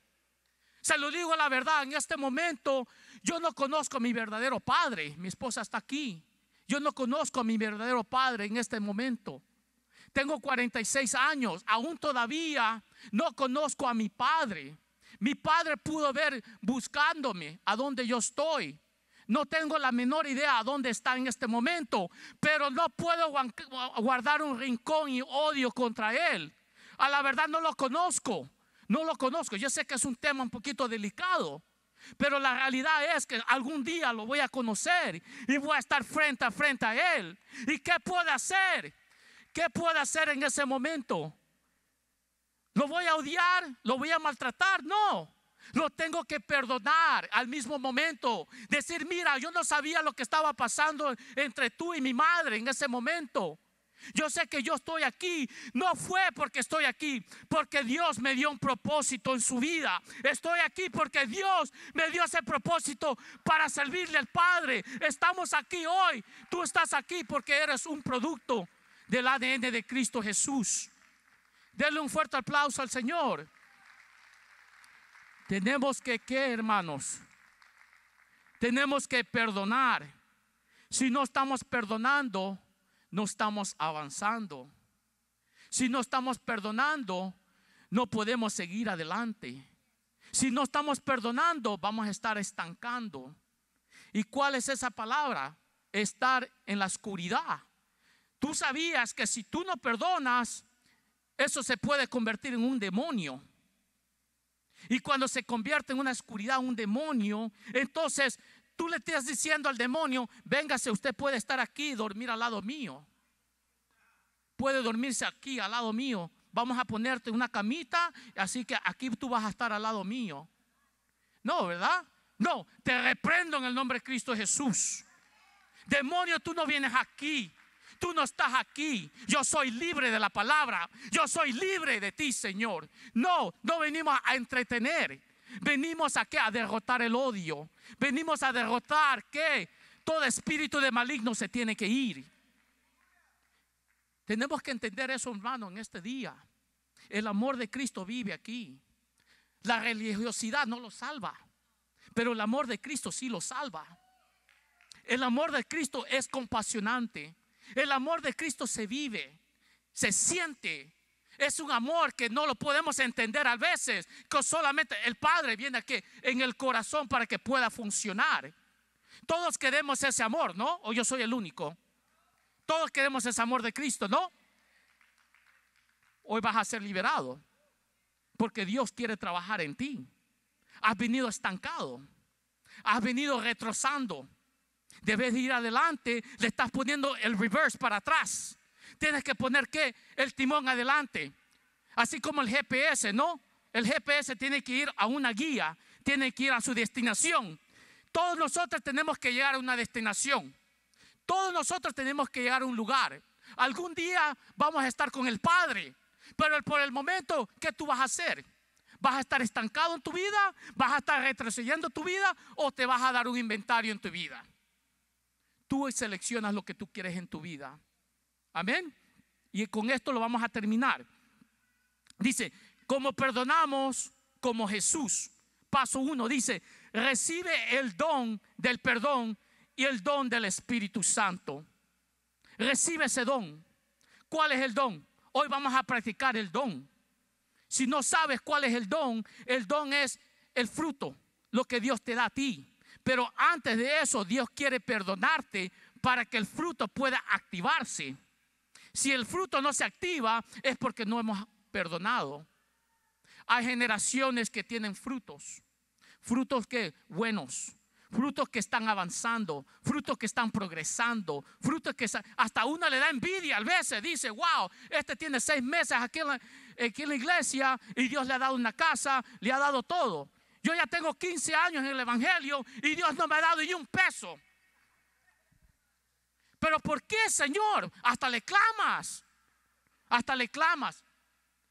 Se lo digo la verdad, en este momento yo no conozco a mi verdadero padre. Mi esposa está aquí. Yo no conozco a mi verdadero padre en este momento. Tengo 46 años, aún todavía no conozco a mi padre. Mi padre pudo ver buscándome a dónde yo estoy. No tengo la menor idea a dónde está en este momento, pero no puedo guardar un rincón y odio contra él. A la verdad no lo conozco, no lo conozco. Yo sé que es un tema un poquito delicado, pero la realidad es que algún día lo voy a conocer y voy a estar frente a frente a él. ¿Y qué puedo hacer? ¿Qué puedo hacer en ese momento? Lo voy a odiar, lo voy a maltratar, no. Lo tengo que perdonar al mismo momento. Decir, mira, yo no sabía lo que estaba pasando entre tú y mi madre en ese momento. Yo sé que yo estoy aquí. No fue porque estoy aquí, porque Dios me dio un propósito en su vida. Estoy aquí porque Dios me dio ese propósito para servirle al Padre. Estamos aquí hoy. Tú estás aquí porque eres un producto del ADN de Cristo Jesús. Denle un fuerte aplauso al Señor. Tenemos que, ¿qué, hermanos? Tenemos que perdonar. Si no estamos perdonando, no estamos avanzando. Si no estamos perdonando, no podemos seguir adelante. Si no estamos perdonando, vamos a estar estancando. ¿Y cuál es esa palabra? Estar en la oscuridad. Tú sabías que si tú no perdonas, eso se puede convertir en un demonio. Y cuando se convierte en una oscuridad, un demonio, entonces tú le estás diciendo al demonio, véngase, usted puede estar aquí y dormir al lado mío. Puede dormirse aquí al lado mío. Vamos a ponerte una camita, así que aquí tú vas a estar al lado mío. No, ¿verdad? No, te reprendo en el nombre de Cristo Jesús. Demonio, tú no vienes aquí tú no estás aquí. Yo soy libre de la palabra. Yo soy libre de ti, Señor. No, no venimos a entretener. Venimos a A derrotar el odio. Venimos a derrotar que todo espíritu de maligno se tiene que ir. Tenemos que entender eso, hermano, en este día. El amor de Cristo vive aquí. La religiosidad no lo salva, pero el amor de Cristo sí lo salva. El amor de Cristo es compasionante. El amor de Cristo se vive, se siente. Es un amor que no lo podemos entender a veces, que solamente el Padre viene aquí en el corazón para que pueda funcionar. Todos queremos ese amor, ¿no? O yo soy el único. Todos queremos ese amor de Cristo, ¿no? Hoy vas a ser liberado, porque Dios quiere trabajar en ti. Has venido estancado, has venido retrozando Debes ir adelante, le estás poniendo el reverse para atrás. Tienes que poner qué? El timón adelante. Así como el GPS, ¿no? El GPS tiene que ir a una guía, tiene que ir a su destinación. Todos nosotros tenemos que llegar a una destinación. Todos nosotros tenemos que llegar a un lugar. Algún día vamos a estar con el Padre, pero por el momento, ¿qué tú vas a hacer? ¿Vas a estar estancado en tu vida? ¿Vas a estar retrocediendo tu vida? ¿O te vas a dar un inventario en tu vida? Tú seleccionas lo que tú quieres en tu vida. Amén. Y con esto lo vamos a terminar. Dice, como perdonamos como Jesús. Paso uno dice, recibe el don del perdón y el don del Espíritu Santo. Recibe ese don. ¿Cuál es el don? Hoy vamos a practicar el don. Si no sabes cuál es el don, el don es el fruto, lo que Dios te da a ti. Pero antes de eso, Dios quiere perdonarte para que el fruto pueda activarse. Si el fruto no se activa, es porque no hemos perdonado. Hay generaciones que tienen frutos, frutos que buenos, frutos que están avanzando, frutos que están progresando, frutos que hasta una le da envidia a veces, dice, wow, este tiene seis meses aquí en la iglesia y Dios le ha dado una casa, le ha dado todo. Yo ya tengo 15 años en el Evangelio y Dios no me ha dado ni un peso. Pero ¿por qué, Señor? Hasta le clamas. Hasta le clamas.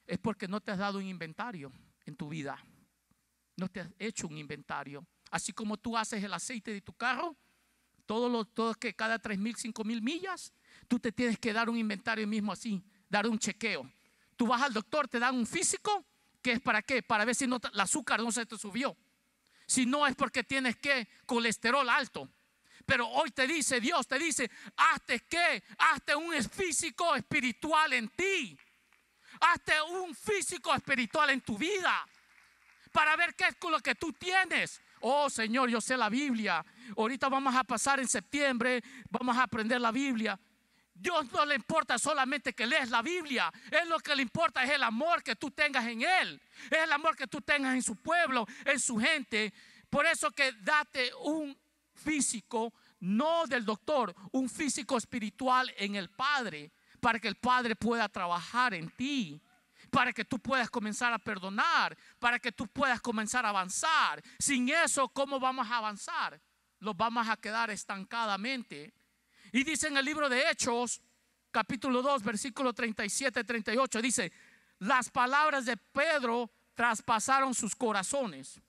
Es porque no te has dado un inventario en tu vida. No te has hecho un inventario. Así como tú haces el aceite de tu carro, todos los todo que cada 3.000, 5.000 millas, tú te tienes que dar un inventario mismo así, dar un chequeo. Tú vas al doctor, te dan un físico es para qué, para ver si no, el azúcar no se te subió. Si no es porque tienes que colesterol alto. Pero hoy te dice Dios, te dice, hazte que hazte un físico espiritual en ti. Hazte un físico espiritual en tu vida. Para ver qué es con lo que tú tienes. Oh Señor, yo sé la Biblia. Ahorita vamos a pasar en septiembre, vamos a aprender la Biblia. Dios no le importa solamente que lees la Biblia. es lo que le importa es el amor que tú tengas en Él. Es el amor que tú tengas en su pueblo, en su gente. Por eso que date un físico, no del doctor, un físico espiritual en el Padre, para que el Padre pueda trabajar en ti para que tú puedas comenzar a perdonar, para que tú puedas comenzar a avanzar. Sin eso, ¿cómo vamos a avanzar? lo vamos a quedar estancadamente. Y dice en el libro de Hechos, capítulo 2, versículo 37-38, dice, las palabras de Pedro traspasaron sus corazones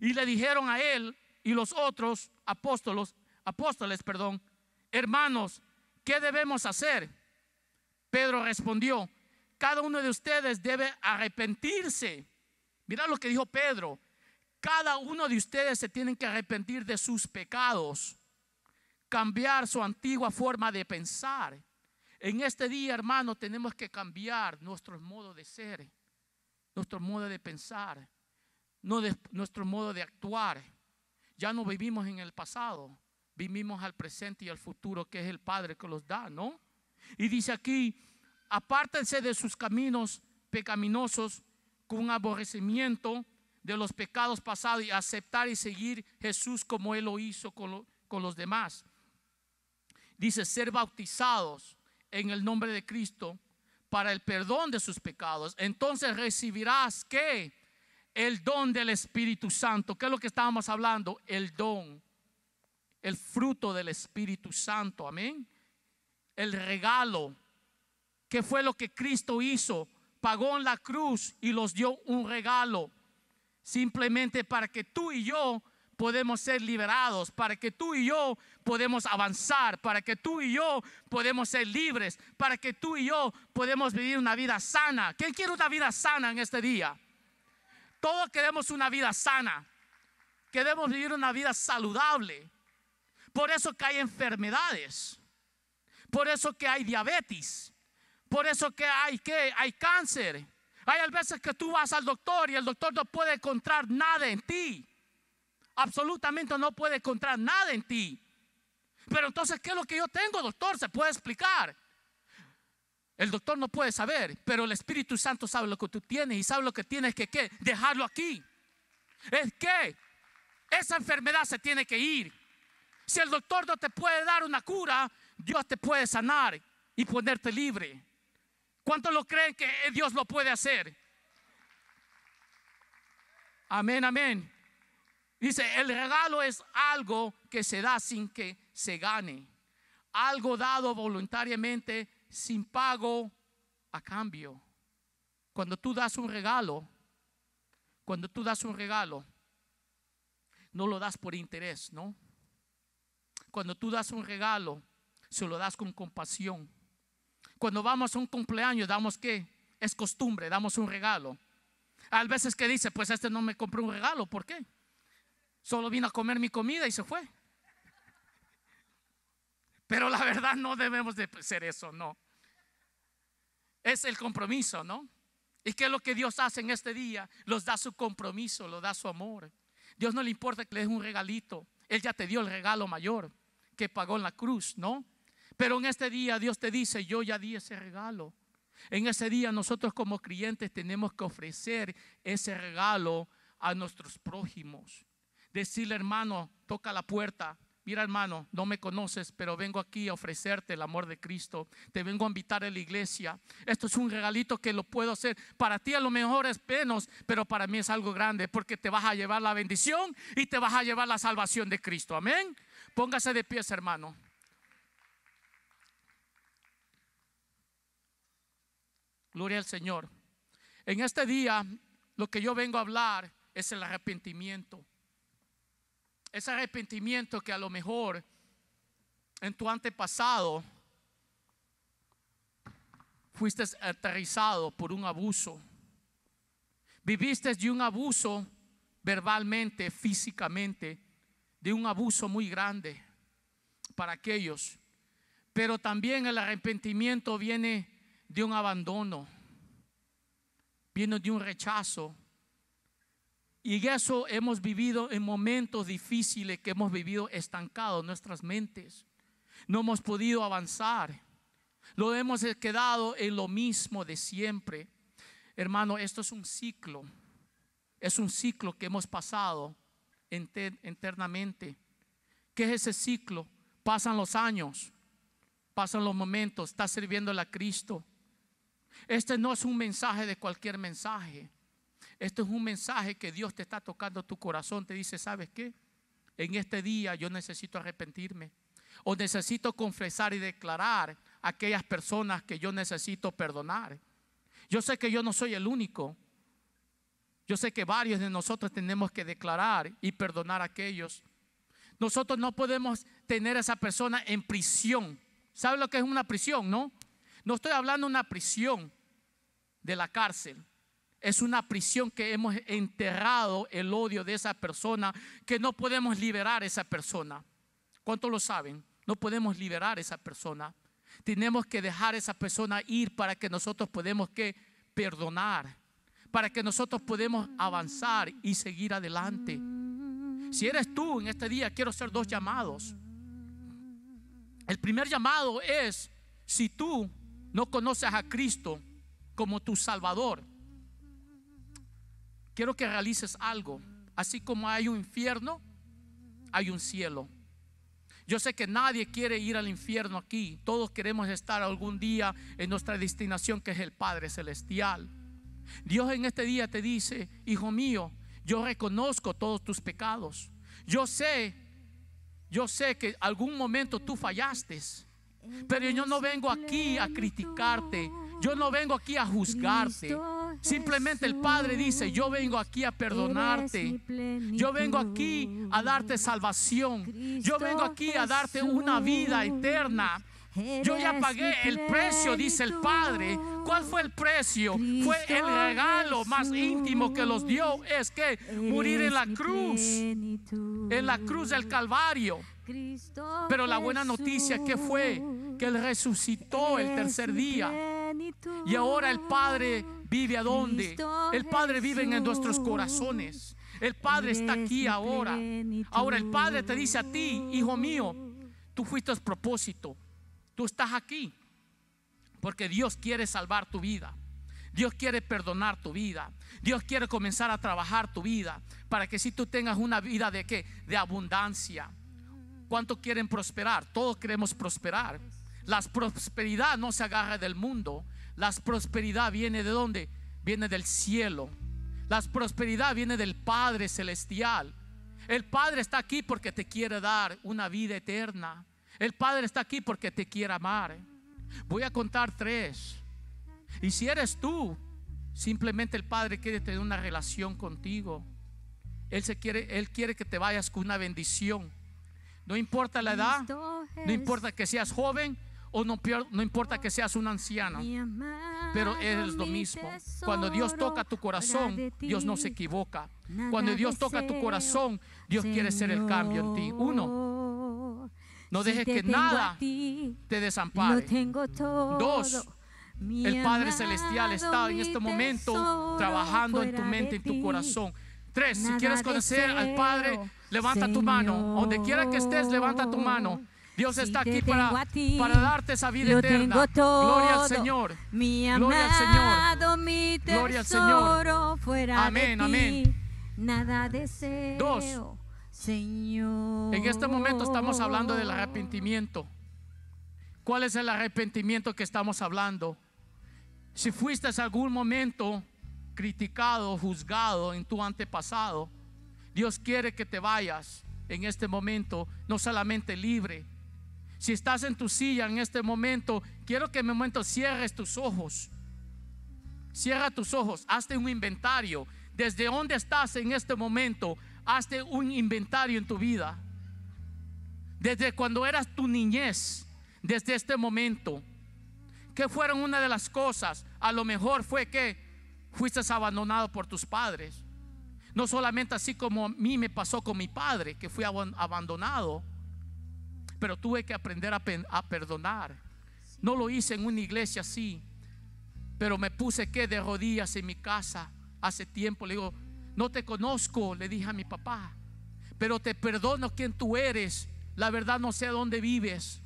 y le dijeron a él y los otros apóstolos, apóstoles, perdón, hermanos, ¿qué debemos hacer? Pedro respondió, cada uno de ustedes debe arrepentirse. Mira lo que dijo Pedro, cada uno de ustedes se tienen que arrepentir de sus pecados cambiar su antigua forma de pensar. En este día, hermano, tenemos que cambiar nuestro modo de ser, nuestro modo de pensar, nuestro modo de actuar. Ya no vivimos en el pasado, vivimos al presente y al futuro que es el Padre que los da, ¿no? Y dice aquí, apártense de sus caminos pecaminosos con aborrecimiento de los pecados pasados y aceptar y seguir Jesús como Él lo hizo con, con los demás dice ser bautizados en el nombre de Cristo para el perdón de sus pecados. Entonces recibirás que el don del Espíritu Santo. que es lo que estábamos hablando? El don, el fruto del Espíritu Santo. Amén. El regalo. que fue lo que Cristo hizo? Pagó en la cruz y los dio un regalo. Simplemente para que tú y yo podemos ser liberados, para que tú y yo podemos avanzar, para que tú y yo podemos ser libres, para que tú y yo podemos vivir una vida sana. ¿Quién quiere una vida sana en este día? Todos queremos una vida sana. Queremos vivir una vida saludable. Por eso que hay enfermedades. Por eso que hay diabetes. Por eso que hay que hay cáncer. Hay veces que tú vas al doctor y el doctor no puede encontrar nada en ti absolutamente no puede encontrar nada en ti. Pero entonces, ¿qué es lo que yo tengo, doctor? ¿Se puede explicar? El doctor no puede saber, pero el Espíritu Santo sabe lo que tú tienes y sabe lo que tienes que dejarlo aquí. Es que esa enfermedad se tiene que ir. Si el doctor no te puede dar una cura, Dios te puede sanar y ponerte libre. ¿Cuántos lo creen que Dios lo puede hacer? Amén, amén. Dice, el regalo es algo que se da sin que se gane, algo dado voluntariamente sin pago a cambio. Cuando tú das un regalo, cuando tú das un regalo, no lo das por interés, ¿no? Cuando tú das un regalo, se lo das con compasión. Cuando vamos a un cumpleaños, damos que Es costumbre, damos un regalo. Hay veces que dice, pues este no me compró un regalo, ¿por qué? Solo vino a comer mi comida y se fue. Pero la verdad no debemos de ser eso, no. Es el compromiso, ¿no? ¿Y qué es lo que Dios hace en este día? Los da su compromiso, los da su amor. Dios no le importa que le des un regalito. Él ya te dio el regalo mayor que pagó en la cruz, ¿no? Pero en este día Dios te dice, yo ya di ese regalo. En ese día nosotros como creyentes tenemos que ofrecer ese regalo a nuestros prójimos decirle, hermano, toca la puerta. Mira hermano, no me conoces, pero vengo aquí a ofrecerte el amor de Cristo. Te vengo a invitar a la iglesia. Esto es un regalito que lo puedo hacer. Para ti a lo mejor es penos, pero para mí es algo grande porque te vas a llevar la bendición y te vas a llevar la salvación de Cristo. Amén. Póngase de pies, hermano. Gloria al Señor. En este día, lo que yo vengo a hablar es el arrepentimiento ese arrepentimiento que a lo mejor en tu antepasado fuiste aterrizado por un abuso. Viviste de un abuso verbalmente, físicamente, de un abuso muy grande para aquellos. Pero también el arrepentimiento viene de un abandono, viene de un rechazo, y eso hemos vivido en momentos difíciles que hemos vivido estancados nuestras mentes. No hemos podido avanzar. Lo hemos quedado en lo mismo de siempre. Hermano, esto es un ciclo. Es un ciclo que hemos pasado internamente. ¿Qué es ese ciclo? Pasan los años, pasan los momentos, está sirviéndole a Cristo. Este no es un mensaje de cualquier mensaje. Esto es un mensaje que Dios te está tocando tu corazón. Te dice, ¿sabes qué? En este día yo necesito arrepentirme. O necesito confesar y declarar a aquellas personas que yo necesito perdonar. Yo sé que yo no soy el único. Yo sé que varios de nosotros tenemos que declarar y perdonar a aquellos. Nosotros no podemos tener a esa persona en prisión. ¿Sabe lo que es una prisión, no? No estoy hablando de una prisión de la cárcel. Es una prisión que hemos enterrado el odio de esa persona, que no podemos liberar a esa persona. ¿Cuántos lo saben? No podemos liberar a esa persona. Tenemos que dejar a esa persona ir para que nosotros podemos que perdonar, para que nosotros podemos avanzar y seguir adelante. Si eres tú en este día, quiero hacer dos llamados. El primer llamado es, si tú no conoces a Cristo como tu Salvador, quiero que realices algo. Así como hay un infierno, hay un cielo. Yo sé que nadie quiere ir al infierno aquí. Todos queremos estar algún día en nuestra destinación que es el Padre Celestial. Dios en este día te dice, hijo mío, yo reconozco todos tus pecados. Yo sé, yo sé que algún momento tú fallaste. Pero yo no vengo aquí a criticarte, yo no vengo aquí a juzgarte. Simplemente el Padre dice, yo vengo aquí a perdonarte. Yo vengo aquí a darte salvación. Yo vengo aquí a darte una vida eterna. Yo ya pagué el precio, dice el Padre. ¿Cuál fue el precio? Fue el regalo más íntimo que los dio. Es que morir en la cruz, en la cruz del Calvario. Pero la buena noticia que fue que Él resucitó el tercer día y ahora el Padre vive a dónde? El Padre vive en nuestros corazones. El Padre está aquí ahora. Ahora el Padre te dice a ti, hijo mío, tú fuiste a propósito. Tú estás aquí porque Dios quiere salvar tu vida. Dios quiere perdonar tu vida. Dios quiere comenzar a trabajar tu vida para que si tú tengas una vida de qué? De abundancia. ¿Cuánto quieren prosperar? Todos queremos prosperar. Las prosperidad no se agarra del mundo. Las prosperidad viene de dónde? Viene del cielo. Las prosperidad viene del Padre Celestial. El Padre está aquí porque te quiere dar una vida eterna. El Padre está aquí porque te quiere amar. Voy a contar tres. Y si eres tú, simplemente el Padre quiere tener una relación contigo. Él, se quiere, él quiere que te vayas con una bendición. No importa la edad, no importa que seas joven, o no, importa que seas un anciano, pero es lo mismo. Cuando Dios toca tu corazón, Dios no se equivoca. Cuando Dios toca tu corazón, Dios quiere ser el cambio en ti. Uno, no dejes que nada te desampare. Dos, el Padre Celestial está en este momento trabajando en tu mente en tu corazón. Tres, si quieres conocer al Padre, levanta tu mano. Donde quiera que estés, levanta tu mano. Dios está aquí para, para darte esa vida eterna. Gloria al Señor. Mi Gloria al Señor. Gloria al Señor. Fuera amén, amén. nada deseo. Dos. Señor. En este momento estamos hablando del arrepentimiento. ¿Cuál es el arrepentimiento que estamos hablando? Si fuiste en algún momento criticado, juzgado en tu antepasado, Dios quiere que te vayas en este momento, no solamente libre, si estás en tu silla en este momento, quiero que en este momento cierres tus ojos. Cierra tus ojos, hazte un inventario. Desde dónde estás en este momento, hazte un inventario en tu vida. Desde cuando eras tu niñez, desde este momento. ¿Qué fueron una de las cosas? A lo mejor fue que fuiste abandonado por tus padres. No solamente así como a mí me pasó con mi padre, que fui abandonado, pero tuve que aprender a, perdonar. No lo hice en una iglesia así, pero me puse que de rodillas en mi casa hace tiempo. Le digo, no te conozco, le dije a mi papá, pero te perdono quien tú eres. La verdad no sé dónde vives,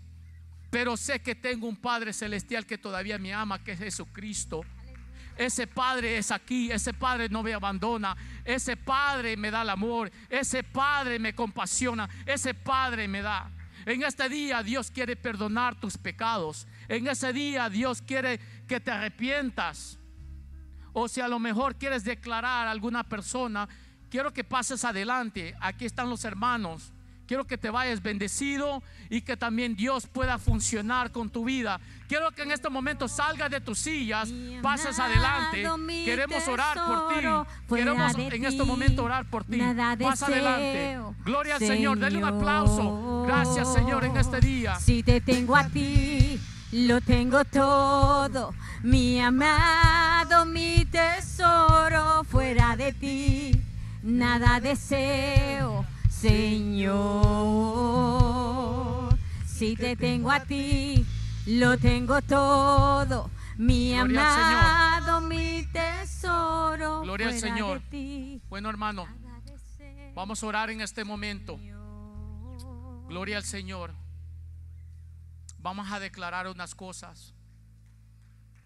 pero sé que tengo un Padre Celestial que todavía me ama, que es Jesucristo. Ese Padre es aquí, ese Padre no me abandona, ese Padre me da el amor, ese Padre me compasiona, ese Padre me da. En este día Dios quiere perdonar tus pecados. En ese día Dios quiere que te arrepientas. O si a lo mejor quieres declarar a alguna persona, quiero que pases adelante. Aquí están los hermanos Quiero que te vayas bendecido y que también Dios pueda funcionar con tu vida. Quiero que en este momento salgas de tus sillas, pases adelante. Queremos orar por ti. Queremos en este momento orar por ti. Pasa adelante. Gloria al Señor. dale un aplauso. Gracias, Señor, en este día. Si te tengo a ti. Lo tengo todo, mi amado, mi tesoro, fuera de ti, nada deseo si te tengo a ti, lo tengo todo. Mi amado, mi tesoro. Gloria al Señor. Bueno, hermano, vamos a orar en este momento. Gloria al Señor. Vamos a declarar unas cosas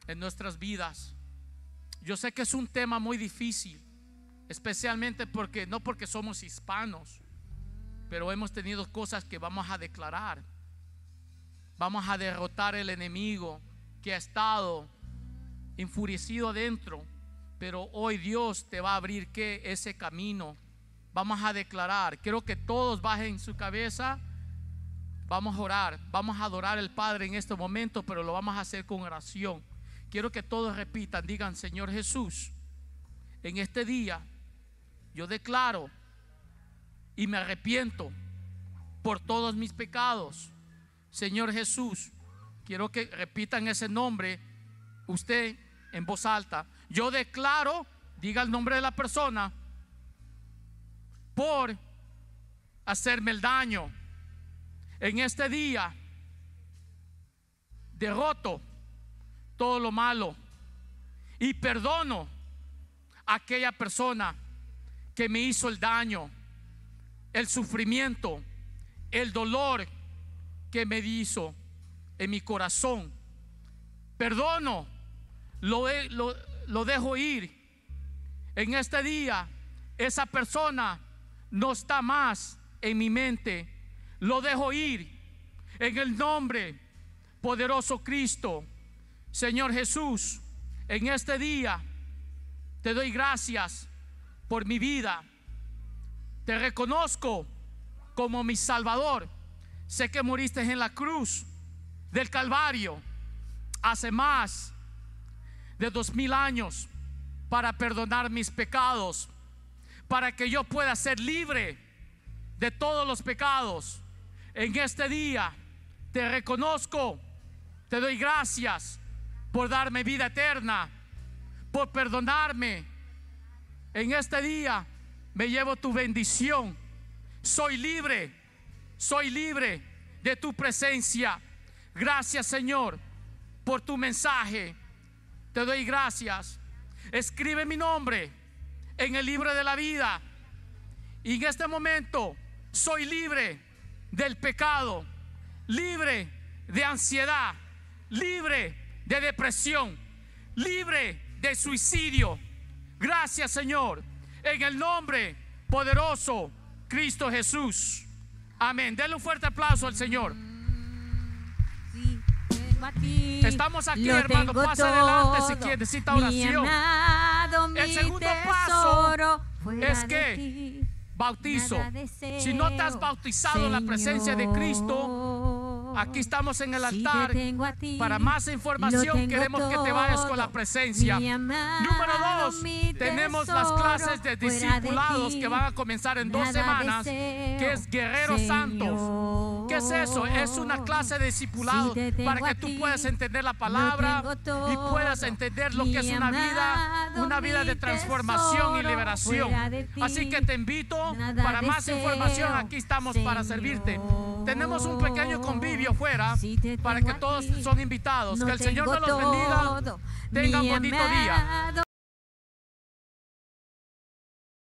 en nuestras vidas. Yo sé que es un tema muy difícil, especialmente porque no porque somos hispanos, pero hemos tenido cosas que vamos a declarar. Vamos a derrotar el enemigo que ha estado enfurecido adentro, pero hoy Dios te va a abrir que ese camino. Vamos a declarar, quiero que todos bajen su cabeza. Vamos a orar, vamos a adorar al Padre en este momento, pero lo vamos a hacer con oración. Quiero que todos repitan, digan, Señor Jesús, en este día yo declaro y me arrepiento por todos mis pecados. Señor Jesús, quiero que repitan ese nombre usted en voz alta. Yo declaro, diga el nombre de la persona, por hacerme el daño. En este día derroto todo lo malo y perdono a aquella persona que me hizo el daño el sufrimiento, el dolor que me hizo en mi corazón. Perdono, lo, lo, dejo ir. En este día, esa persona no está más en mi mente. Lo dejo ir en el nombre poderoso Cristo. Señor Jesús, en este día te doy gracias por mi vida. Te reconozco como mi Salvador. Sé que moriste en la cruz del Calvario hace más de dos mil años para perdonar mis pecados, para que yo pueda ser libre de todos los pecados. En este día te reconozco, te doy gracias por darme vida eterna, por perdonarme. En este día me llevo tu bendición. Soy libre, soy libre de tu presencia. Gracias Señor por tu mensaje. Te doy gracias. Escribe mi nombre en el libro de la vida. Y en este momento soy libre del pecado, libre de ansiedad, libre de depresión, libre de suicidio. Gracias Señor en el nombre poderoso Cristo Jesús. Amén. Denle un fuerte aplauso al Señor. Estamos aquí, hermano. Pasa adelante si quieres, Necesita oración. el segundo paso es que bautizo. Si no te has bautizado en la presencia de Cristo, Aquí estamos en el altar. Para más información queremos que te vayas con la presencia. Número dos, tenemos las clases de discipulados que van a comenzar en dos semanas, que es Guerreros Santos. ¿Qué es eso? Es una clase de discipulado para que tú puedas entender la palabra y puedas entender lo que es una vida, una vida de transformación y liberación. Así que te invito para más información. Aquí estamos para servirte. Tenemos un pequeño convivio vio fuera para que todos son invitados. que el Señor nos los bendiga. Tengan bonito día.